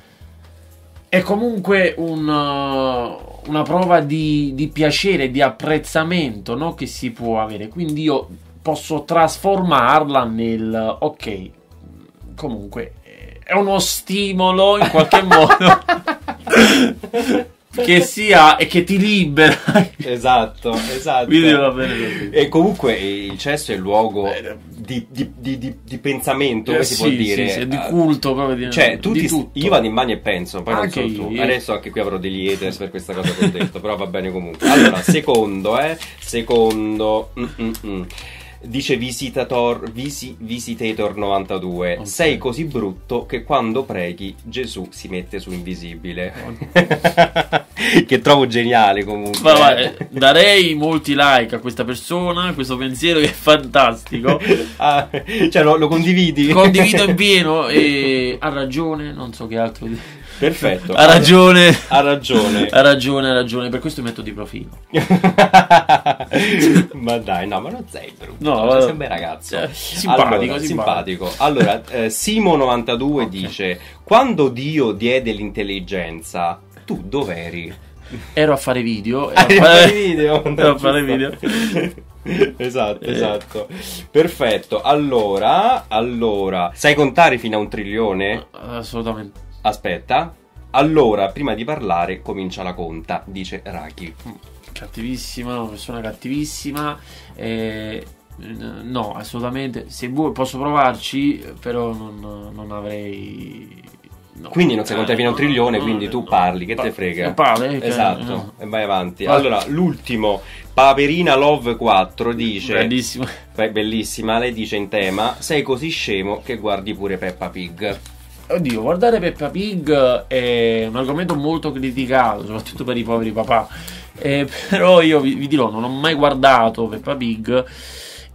è comunque un, uh, una prova di, di, piacere, di apprezzamento no? che si può avere. Quindi io posso trasformarla nel uh, ok, comunque eh, è uno stimolo in qualche modo. che sia e che ti libera. esatto, esatto. Quindi va bene E comunque eh, il cesso è il luogo eh, di, di, di, di pensamento, eh, come sì, si può dire. Sì, sì, di eh, culto proprio cioè, di, cioè, tu ti, tutto. Io vado in bagno e penso, poi anche non so tu. Adesso anche qui avrò degli haters per questa cosa che ho detto, però va bene comunque. Allora, secondo, eh, secondo. Mm, mm, mm dice visitator, visi, Visitator 92, okay. sei così brutto che quando preghi Gesù si mette su invisibile. che trovo geniale comunque. Vabbè, darei molti like a questa persona, questo pensiero che è fantastico. ah, cioè lo, lo condividi? Condivido in pieno e ha ragione, non so che altro dire. Perfetto. Ha ragione. Ha ragione. Ha ragione, ha ragione. Per questo mi metto di profilo. ma dai, no, ma non sei brutto. No, cioè, sei un eh, bel ragazzo. Eh, simpatico, allora, simpatico. simpatico. Allora, eh, Simo92 okay. dice: Quando Dio diede l'intelligenza, tu dov'eri? Ero a fare video. Ero a fare video. Ero a fare video. esatto, eh. esatto. Perfetto. Allora, allora, sai contare fino a un trilione? Assolutamente. Aspetta. Allora, prima di parlare, comincia la conta, dice Raki. Mm, cattivissima, una persona cattivissima. Eh, no, assolutamente. Se vuoi posso provarci, però non, non avrei... No. Quindi non sei contato eh, fino a un trilione, no, quindi no, tu parli, che pa- te frega. Parli, eh, cioè, esatto, e eh. vai avanti. Parli. Allora, l'ultimo, Paperina Love 4 dice... Bellissima. Beh, bellissima, lei dice in tema, sei così scemo che guardi pure Peppa Pig. Oddio, guardare Peppa Pig è un argomento molto criticato, soprattutto per i poveri papà. Eh, però io vi, vi, dirò, non ho mai guardato Peppa Pig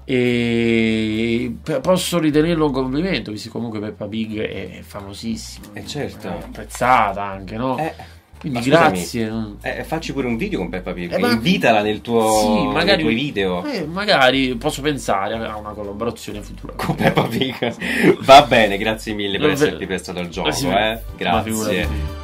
e posso ritenerlo un complimento, visto che comunque Peppa Pig è famosissima, e eh, certo. è apprezzata anche, no? Eh. Quindi scusami, grazie. Eh, facci pure un video con Peppa Pig. Eh, Invitala nel tuo, sì, magari, nei video. Eh, magari posso pensare a una collaborazione futura. Con Peppa Pig. Va bene, grazie mille per esserti prestato al gioco. Eh eh. Grazie.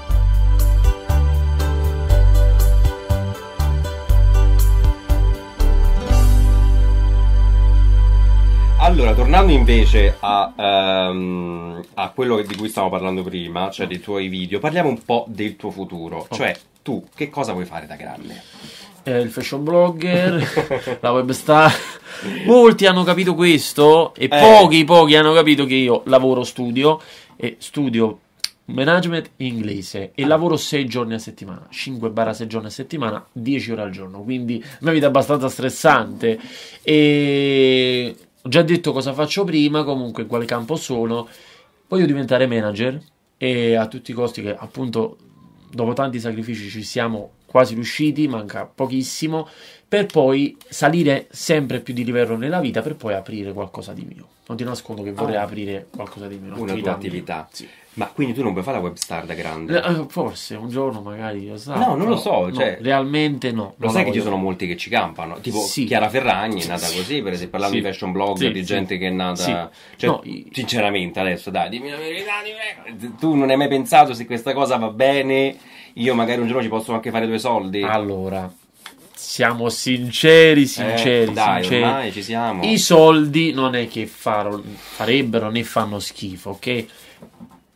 Allora, tornando invece a, um, a quello di cui stavamo parlando prima, cioè dei tuoi video, parliamo un po' del tuo futuro. Okay. Oh. Cioè, tu che cosa vuoi fare da grande? Eh, il fashion blogger, la webstar. Molti hanno capito questo e eh. pochi, pochi hanno capito che io lavoro studio e studio management inglese e ah. lavoro 6 giorni a settimana, 5-6 giorni a settimana, 10 ore al giorno, quindi una vita abbastanza stressante e ho già detto cosa faccio prima, comunque in quale campo sono. Voglio diventare manager e a tutti i costi che appunto dopo tanti sacrifici ci siamo quasi riusciti, manca pochissimo, per poi salire sempre più di livello nella vita, per poi aprire qualcosa di mio. Non ti nascondo che vorrei ah, aprire qualcosa di mio. Una tua attività. Sì. Ma quindi tu non puoi fare la webstar da grande? Eh, eh, forse, un giorno magari, lo sai. No, non lo so. No, cioè, realmente no. Lo sai che ci sono molti che ci campano? Tipo sì. Chiara Ferragni è nata sì, così, per esempio, parlavo di fashion blog, di gente che è nata... Cioè, no, sinceramente adesso, dai, dimmi la verità, dimmi... Tu non hai mai pensato se questa cosa va bene io magari un giorno ci posso anche fare due soldi. Allora, siamo sinceri, eh, sinceri, eh, dai, sinceri. Ormai ci siamo. I soldi non è che far, farebbero né fanno schifo, ok?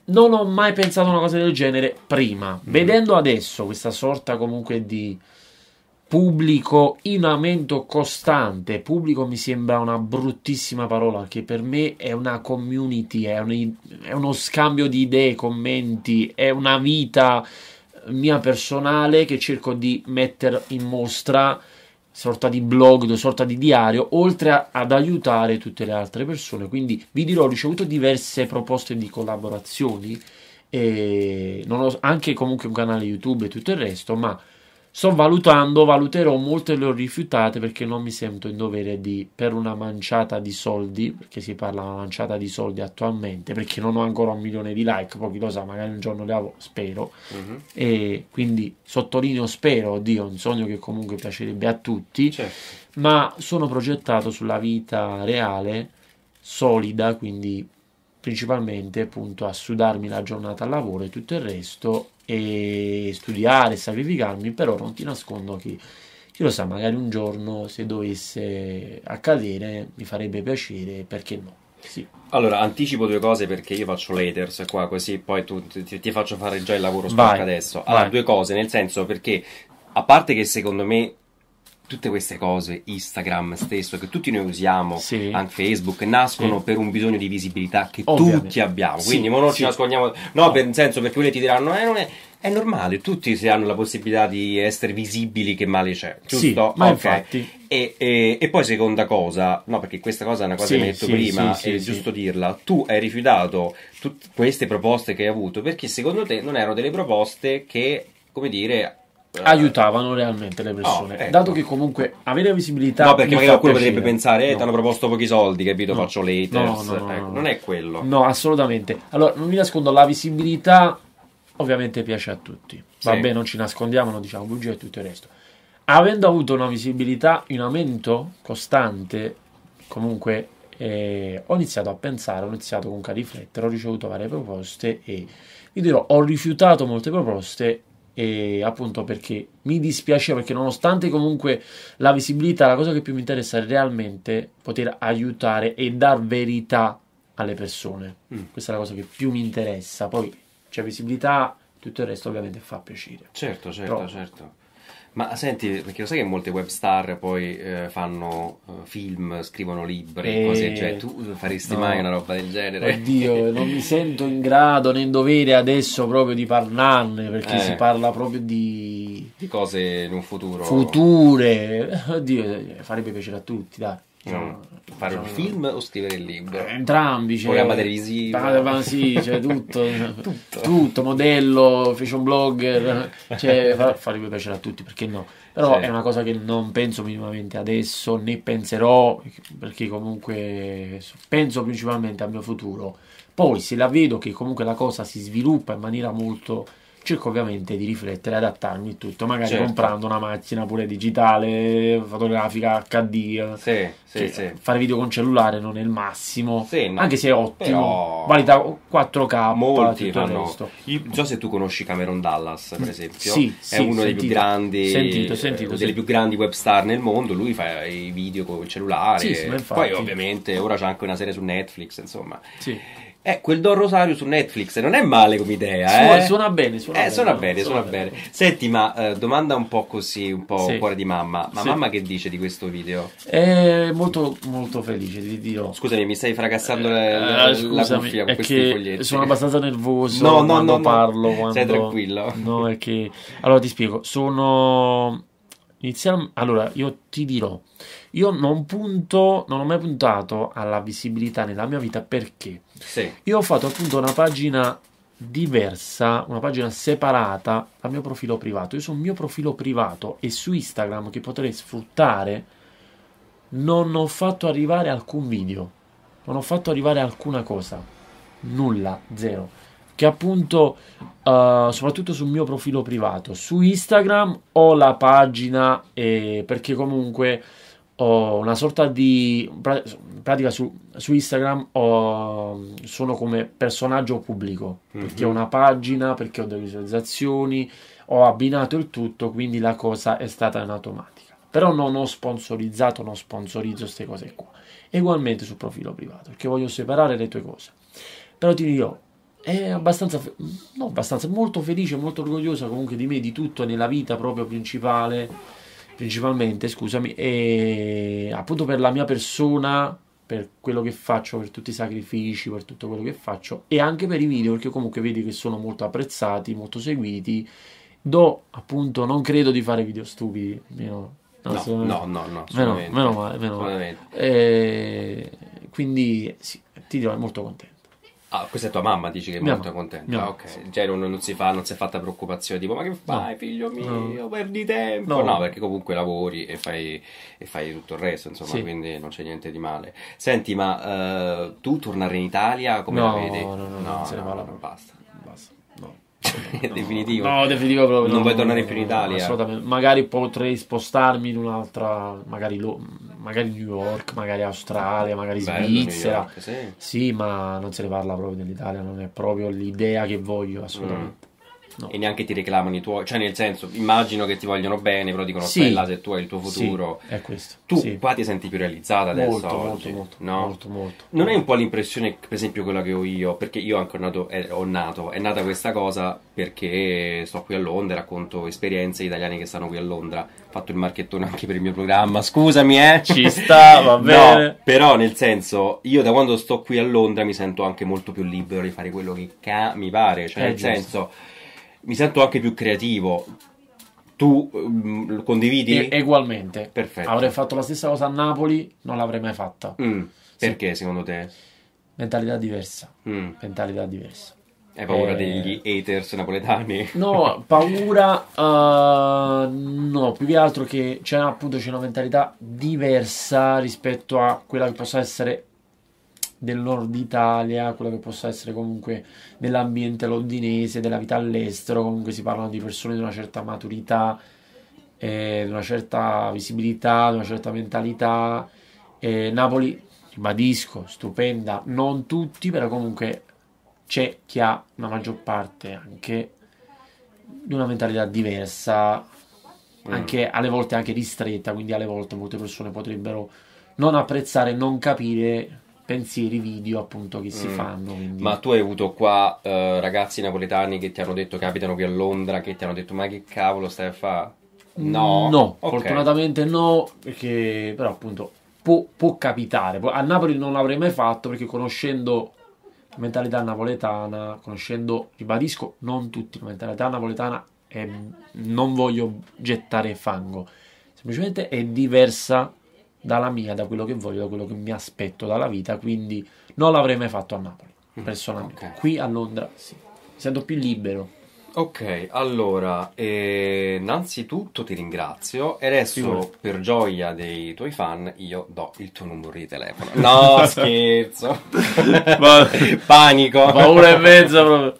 Non ho mai pensato una cosa del genere prima. Mm. Vedendo adesso questa sorta comunque di pubblico in aumento costante, pubblico mi sembra una bruttissima parola, che per me è una community, è, un, è uno scambio di idee, commenti, è una vita mia personale che cerco di mettere in mostra sorta di blog, una sorta di diario, oltre a, ad aiutare tutte le altre persone. Quindi vi dirò, ho ricevuto diverse proposte di collaborazioni, anche comunque un canale YouTube e tutto il resto, ma Sto valutando, valuterò molte le ho rifiutate perché non mi sento in dovere di, per una manciata di soldi, perché si parla di una manciata di soldi attualmente, perché non ho ancora un milione di like, pochi lo sa, magari un giorno le avrò, spero. Uh-huh. E quindi sottolineo spero, oddio, un sogno che comunque piacerebbe a tutti, certo. ma sono progettato sulla vita reale, solida, quindi principalmente appunto a sudarmi la giornata al lavoro e tutto il resto e studiare, sacrificarmi, però non ti nascondo che chi lo sa, magari un giorno se dovesse accadere mi farebbe piacere, perché no? Sì. Allora, anticipo due cose perché io faccio l'haters qua, così poi tu, ti, ti, faccio fare già il lavoro sporco adesso. Allora, vai. due cose, nel senso perché, a parte che secondo me tutte queste cose, Instagram stesso, che tutti noi usiamo, sì. anche Facebook, nascono sì. per un bisogno di visibilità che Ovviamente. tutti abbiamo. Quindi sì, non ci nascondiamo, no, no. Per, senso perché quelli ti diranno, eh, non è. È normale, tutti se hanno la possibilità di essere visibili che male c'è, giusto? ma okay. infatti. E, e, e, poi seconda cosa, no perché questa cosa è una cosa che mi hai detto prima, è giusto dirla, tu hai rifiutato tutte queste proposte che hai avuto perché secondo te non erano delle proposte che, come dire, eh, aiutavano realmente le persone. Oh, ecco. Dato che comunque avere visibilità... No, perché magari qualcuno piacere. potrebbe pensare, eh, no. ti hanno proposto pochi soldi, capito, no. faccio l'haters. No, no, ecco. Non è quello. No, assolutamente. Allora, non vi nascondo, la visibilità ovviamente piace a tutti. Sì. Vabbè, non ci nascondiamo, non diciamo bugie e tutto il resto. Avendo avuto una visibilità in aumento costante, comunque eh, ho iniziato a pensare, ho iniziato comunque a riflettere, ho ricevuto varie proposte e vi dirò, ho rifiutato molte proposte e appunto perché mi dispiaceva perché nonostante comunque la visibilità la cosa che più mi interessa è realmente poter aiutare e dar verità alle persone mm. questa è la cosa che più mi interessa poi c'è visibilità tutto il resto ovviamente fa piacere certo certo Però, certo ma senti, perché lo sai che molte web star poi eh, fanno uh, film, scrivono libri, e... Eh, cose, cioè tu faresti no. mai una roba del genere? Oddio, non mi sento in grado né in dovere adesso proprio di parlarne, perché eh. si parla proprio di... Di cose in un futuro. Future, oddio, farebbe piacere a tutti, dai. No. Diciamo, mm. Fare no, un no. Diciamo film o scrivere il libro? Eh, entrambi, c'è. Cioè, programma televisivo, programma, sì, c'è cioè, tutto, cioè, tutto, tutto. modello, fece un blogger, cioè, far, farmi piacere a tutti, perché no? Però sì. è una cosa che non penso minimamente adesso, né penserò, perché comunque penso principalmente al mio futuro. Poi se la vedo che comunque la cosa si sviluppa in maniera molto cerco ovviamente di riflettere, adattarmi e tutto, magari certo. comprando una macchina pure digitale, fotografica, HD. Sì, sì, sì. Fare video con cellulare non è il massimo, no, anche se è ottimo, però... valida 4K, molti tutto fanno... il resto. so se tu conosci Cameron Dallas, per esempio, è uno sentito, dei più grandi sentito, sentito, eh, delle più grandi web star nel mondo, lui fa i video con il cellulare. Poi ovviamente ora c'è anche una serie su Netflix, insomma. Sì. Eh, quel Don Rosario su Netflix non è male come idea, eh? Suona bene, suona eh, bene. Suona bene, suona, suona bene. bene. Senti, ma eh, domanda un po' così, un po' sì. cuore di mamma. Ma sì. mamma che dice di questo video? È molto, molto felice, ti dirò. Scusami, mi stai fracassando eh, la, la, eh, scusami, la cuffia con questi foglietti. Sono abbastanza nervoso no, no, quando no, parlo. No. Quando... Stai tranquillo. No, è che... Allora, ti spiego. Sono... Iniziamo... Allora, io ti dirò... Io non punto, non ho mai puntato alla visibilità nella mia vita perché sì. io ho fatto appunto una pagina diversa, una pagina separata dal mio profilo privato. Io sul mio profilo privato e su Instagram che potrei sfruttare non ho fatto arrivare alcun video, non ho fatto arrivare alcuna cosa, nulla, zero. Che appunto, uh, soprattutto sul mio profilo privato, su Instagram ho la pagina eh, perché comunque ho una sorta di in pratica su, su Instagram ho, sono come personaggio pubblico mm-hmm. perché ho una pagina, perché ho delle visualizzazioni, ho abbinato il tutto, quindi la cosa è stata in automatica. Però non ho sponsorizzato, non sponsorizzo queste cose qua. Egualmente sul profilo privato, perché voglio separare le tue cose. Però ti dirò, è abbastanza, no, abbastanza molto felice, molto orgogliosa comunque di me, di tutto nella vita proprio principale principalmente, scusami, e appunto per la mia persona, per quello che faccio, per tutti i sacrifici, per tutto quello che faccio e anche per i video, perché comunque vedi che sono molto apprezzati, molto seguiti. Do appunto, non credo di fare video stupidi, meno, no, no, no, no, meno, meno male, meno male. E, eh, quindi sì, ti dirò, molto contento. Ah, questa è tua mamma, dici che è molto contenta. Ah, ok. Cioè, non, non, si fa, non si è fatta preoccupazione, tipo, ma che fai, no. figlio mio? No. Perdi tempo. No. no. perché comunque lavori e fai, e fai tutto il resto, insomma, sì. quindi non c'è niente di male. Senti, ma uh, tu tornare in Italia come no, la vedi? No, no, no, no, no, no, no, basta. Basta. No. definitivo. No, definitivo proprio. Non vuoi tornare più in Italia. Assolutamente. Magari potrei spostarmi in un'altra, magari lo, magari New York, magari Australia, magari Bello, Svizzera. York, sì. sì. ma non se ne parla proprio dell'Italia, non è proprio l'idea che voglio assolutamente. Mm no. e neanche ti reclamano i tuoi, cioè nel senso immagino che ti vogliono bene, però dicono sì. là se tu hai il tuo futuro. Sì, è questo. Tu sì. qua ti senti più realizzata adesso molto, oggi, molto, no? molto, molto, Non è un po' l'impressione, per esempio, quella che ho io, perché io anche ho nato, è, eh, ho nato, è nata questa cosa perché sto qui a Londra, racconto esperienze italiane che stanno qui a Londra, ho fatto il marchettone anche per il mio programma, scusami eh. Ci sta, va bene. No, però nel senso, io da quando sto qui a Londra mi sento anche molto più libero di fare quello che ca- mi pare, cioè è eh, nel giusto. senso mi sento anche più creativo. Tu um, condividi? E, ugualmente. Perfetto. Avrei fatto la stessa cosa a Napoli, non l'avrei mai fatta. Mm. Perché sì. secondo te? Mentalità diversa. Mm. Mentalità diversa. Hai paura eh... degli haters napoletani? No, paura uh, no, più che altro che c'è appunto c'è una mentalità diversa rispetto a quella che possa essere del nord Italia, quello che possa essere comunque dell'ambiente londinese, della vita all'estero, comunque si parlano di persone di una certa maturità, eh, di una certa visibilità, di una certa mentalità. Eh, Napoli, ribadisco, stupenda, non tutti, però comunque c'è chi ha la maggior parte anche di una mentalità diversa, mm. anche, alle volte anche ristretta, quindi alle volte molte persone potrebbero non apprezzare, non capire pensieri video appunto che si mm. fanno. Quindi. Ma tu hai avuto qua eh, ragazzi napoletani che ti hanno detto che abitano qui a Londra, che ti hanno detto ma che cavolo stai a fare? No, no okay. fortunatamente no, perché però appunto può, può capitare. A Napoli non l'avrei mai fatto perché conoscendo la mentalità napoletana, conoscendo, ribadisco, non tutti, la mentalità napoletana è, non voglio gettare fango, semplicemente è diversa dalla mia, da quello che voglio, da quello che mi aspetto dalla vita, quindi non l'avrei mai fatto a Napoli, mm, personalmente. Okay. Qui a Londra sì, mi sento più libero. Ok, allora, eh, innanzitutto ti ringrazio e adesso Sicuro. per gioia dei tuoi fan io do il tuo numero di telefono. No, scherzo. Ma... Panico. Paura e mezza proprio.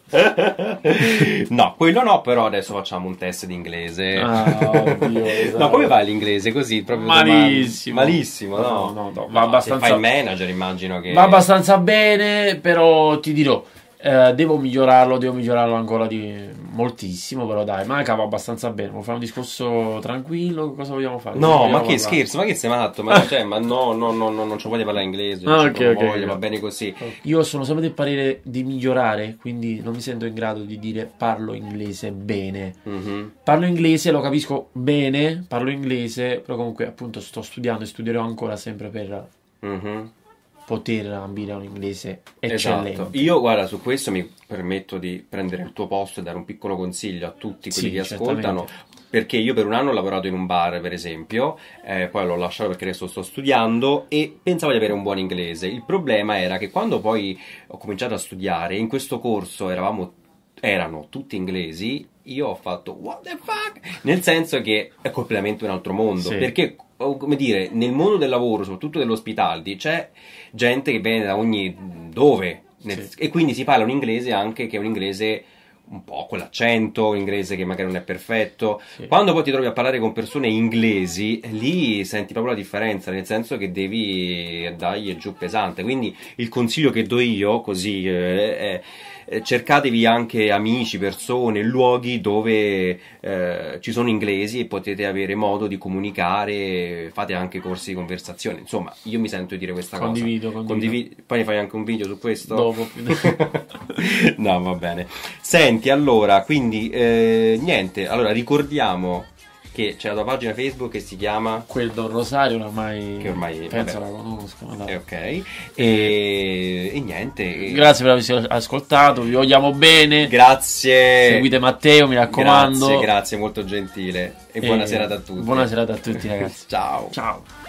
no, quello no, però adesso facciamo un test di inglese. Ah, oddio, esatto. No, come va l'inglese così? Proprio malissimo. Domani. Malissimo, no? No, no, no. Va abbastanza... fai manager immagino che... Va abbastanza bene, però ti dirò... Eh, devo migliorarlo, devo migliorarlo ancora di moltissimo, però dai, ma la cavo abbastanza bene. Vuoi fare un discorso tranquillo? Cosa vogliamo fare? No, vogliamo ma che parlare? scherzo, ma che sei matto? Ma, cioè, ma no, no, no, no, non ci voglio parlare inglese. Ah, ok, okay, voglio, va bene così. Io sono sempre del parere di migliorare, quindi non mi sento in grado di dire parlo inglese bene. Mm-hmm. Parlo inglese, lo capisco bene, parlo inglese, però comunque appunto sto studiando e studierò ancora sempre per... Mm-hmm poter ambire a un inglese esatto. eccellente. Esatto. Io, guarda, su questo mi permetto di prendere il tuo posto e dare un piccolo consiglio a tutti quelli sì, che ascoltano. Certamente. Perché io per un anno ho lavorato in un bar, per esempio, eh, poi l'ho lasciato perché adesso sto studiando e pensavo di avere un buon inglese. Il problema era che quando poi ho cominciato a studiare, in questo corso eravamo, erano tutti inglesi, io ho fatto what the fuck? Nel senso che è completamente un altro mondo. Sì. Perché come dire, nel mondo del lavoro, soprattutto dell'ospitality, c'è gente che viene da ogni dove nel, sì. e quindi si parla un inglese anche che è un inglese un po' con l'accento, un inglese che magari non è perfetto. Sì. Quando poi ti trovi a parlare con persone inglesi, lì senti proprio la differenza, nel senso che devi dargli giù pesante. Quindi il consiglio che do io, così, eh, è, è eh, cercatevi anche amici, persone, luoghi dove eh, ci sono inglesi e potete avere modo di comunicare, fate anche corsi di conversazione. Insomma, io mi sento dire questa condivido, cosa. Condivido, condivido. Poi ne fai anche un video su questo? Dopo. no, va bene. Senti, allora, quindi eh, niente, allora ricordiamo che c'è tua pagina Facebook che si chiama Quel Don Rosario ormai che ormai penso vabbè. la conosco no. eh, ok e, e, niente grazie per averci ascoltato vi vogliamo bene grazie seguite Matteo mi raccomando grazie grazie molto gentile e, e buona serata a tutti buona serata a tutti ragazzi ciao ciao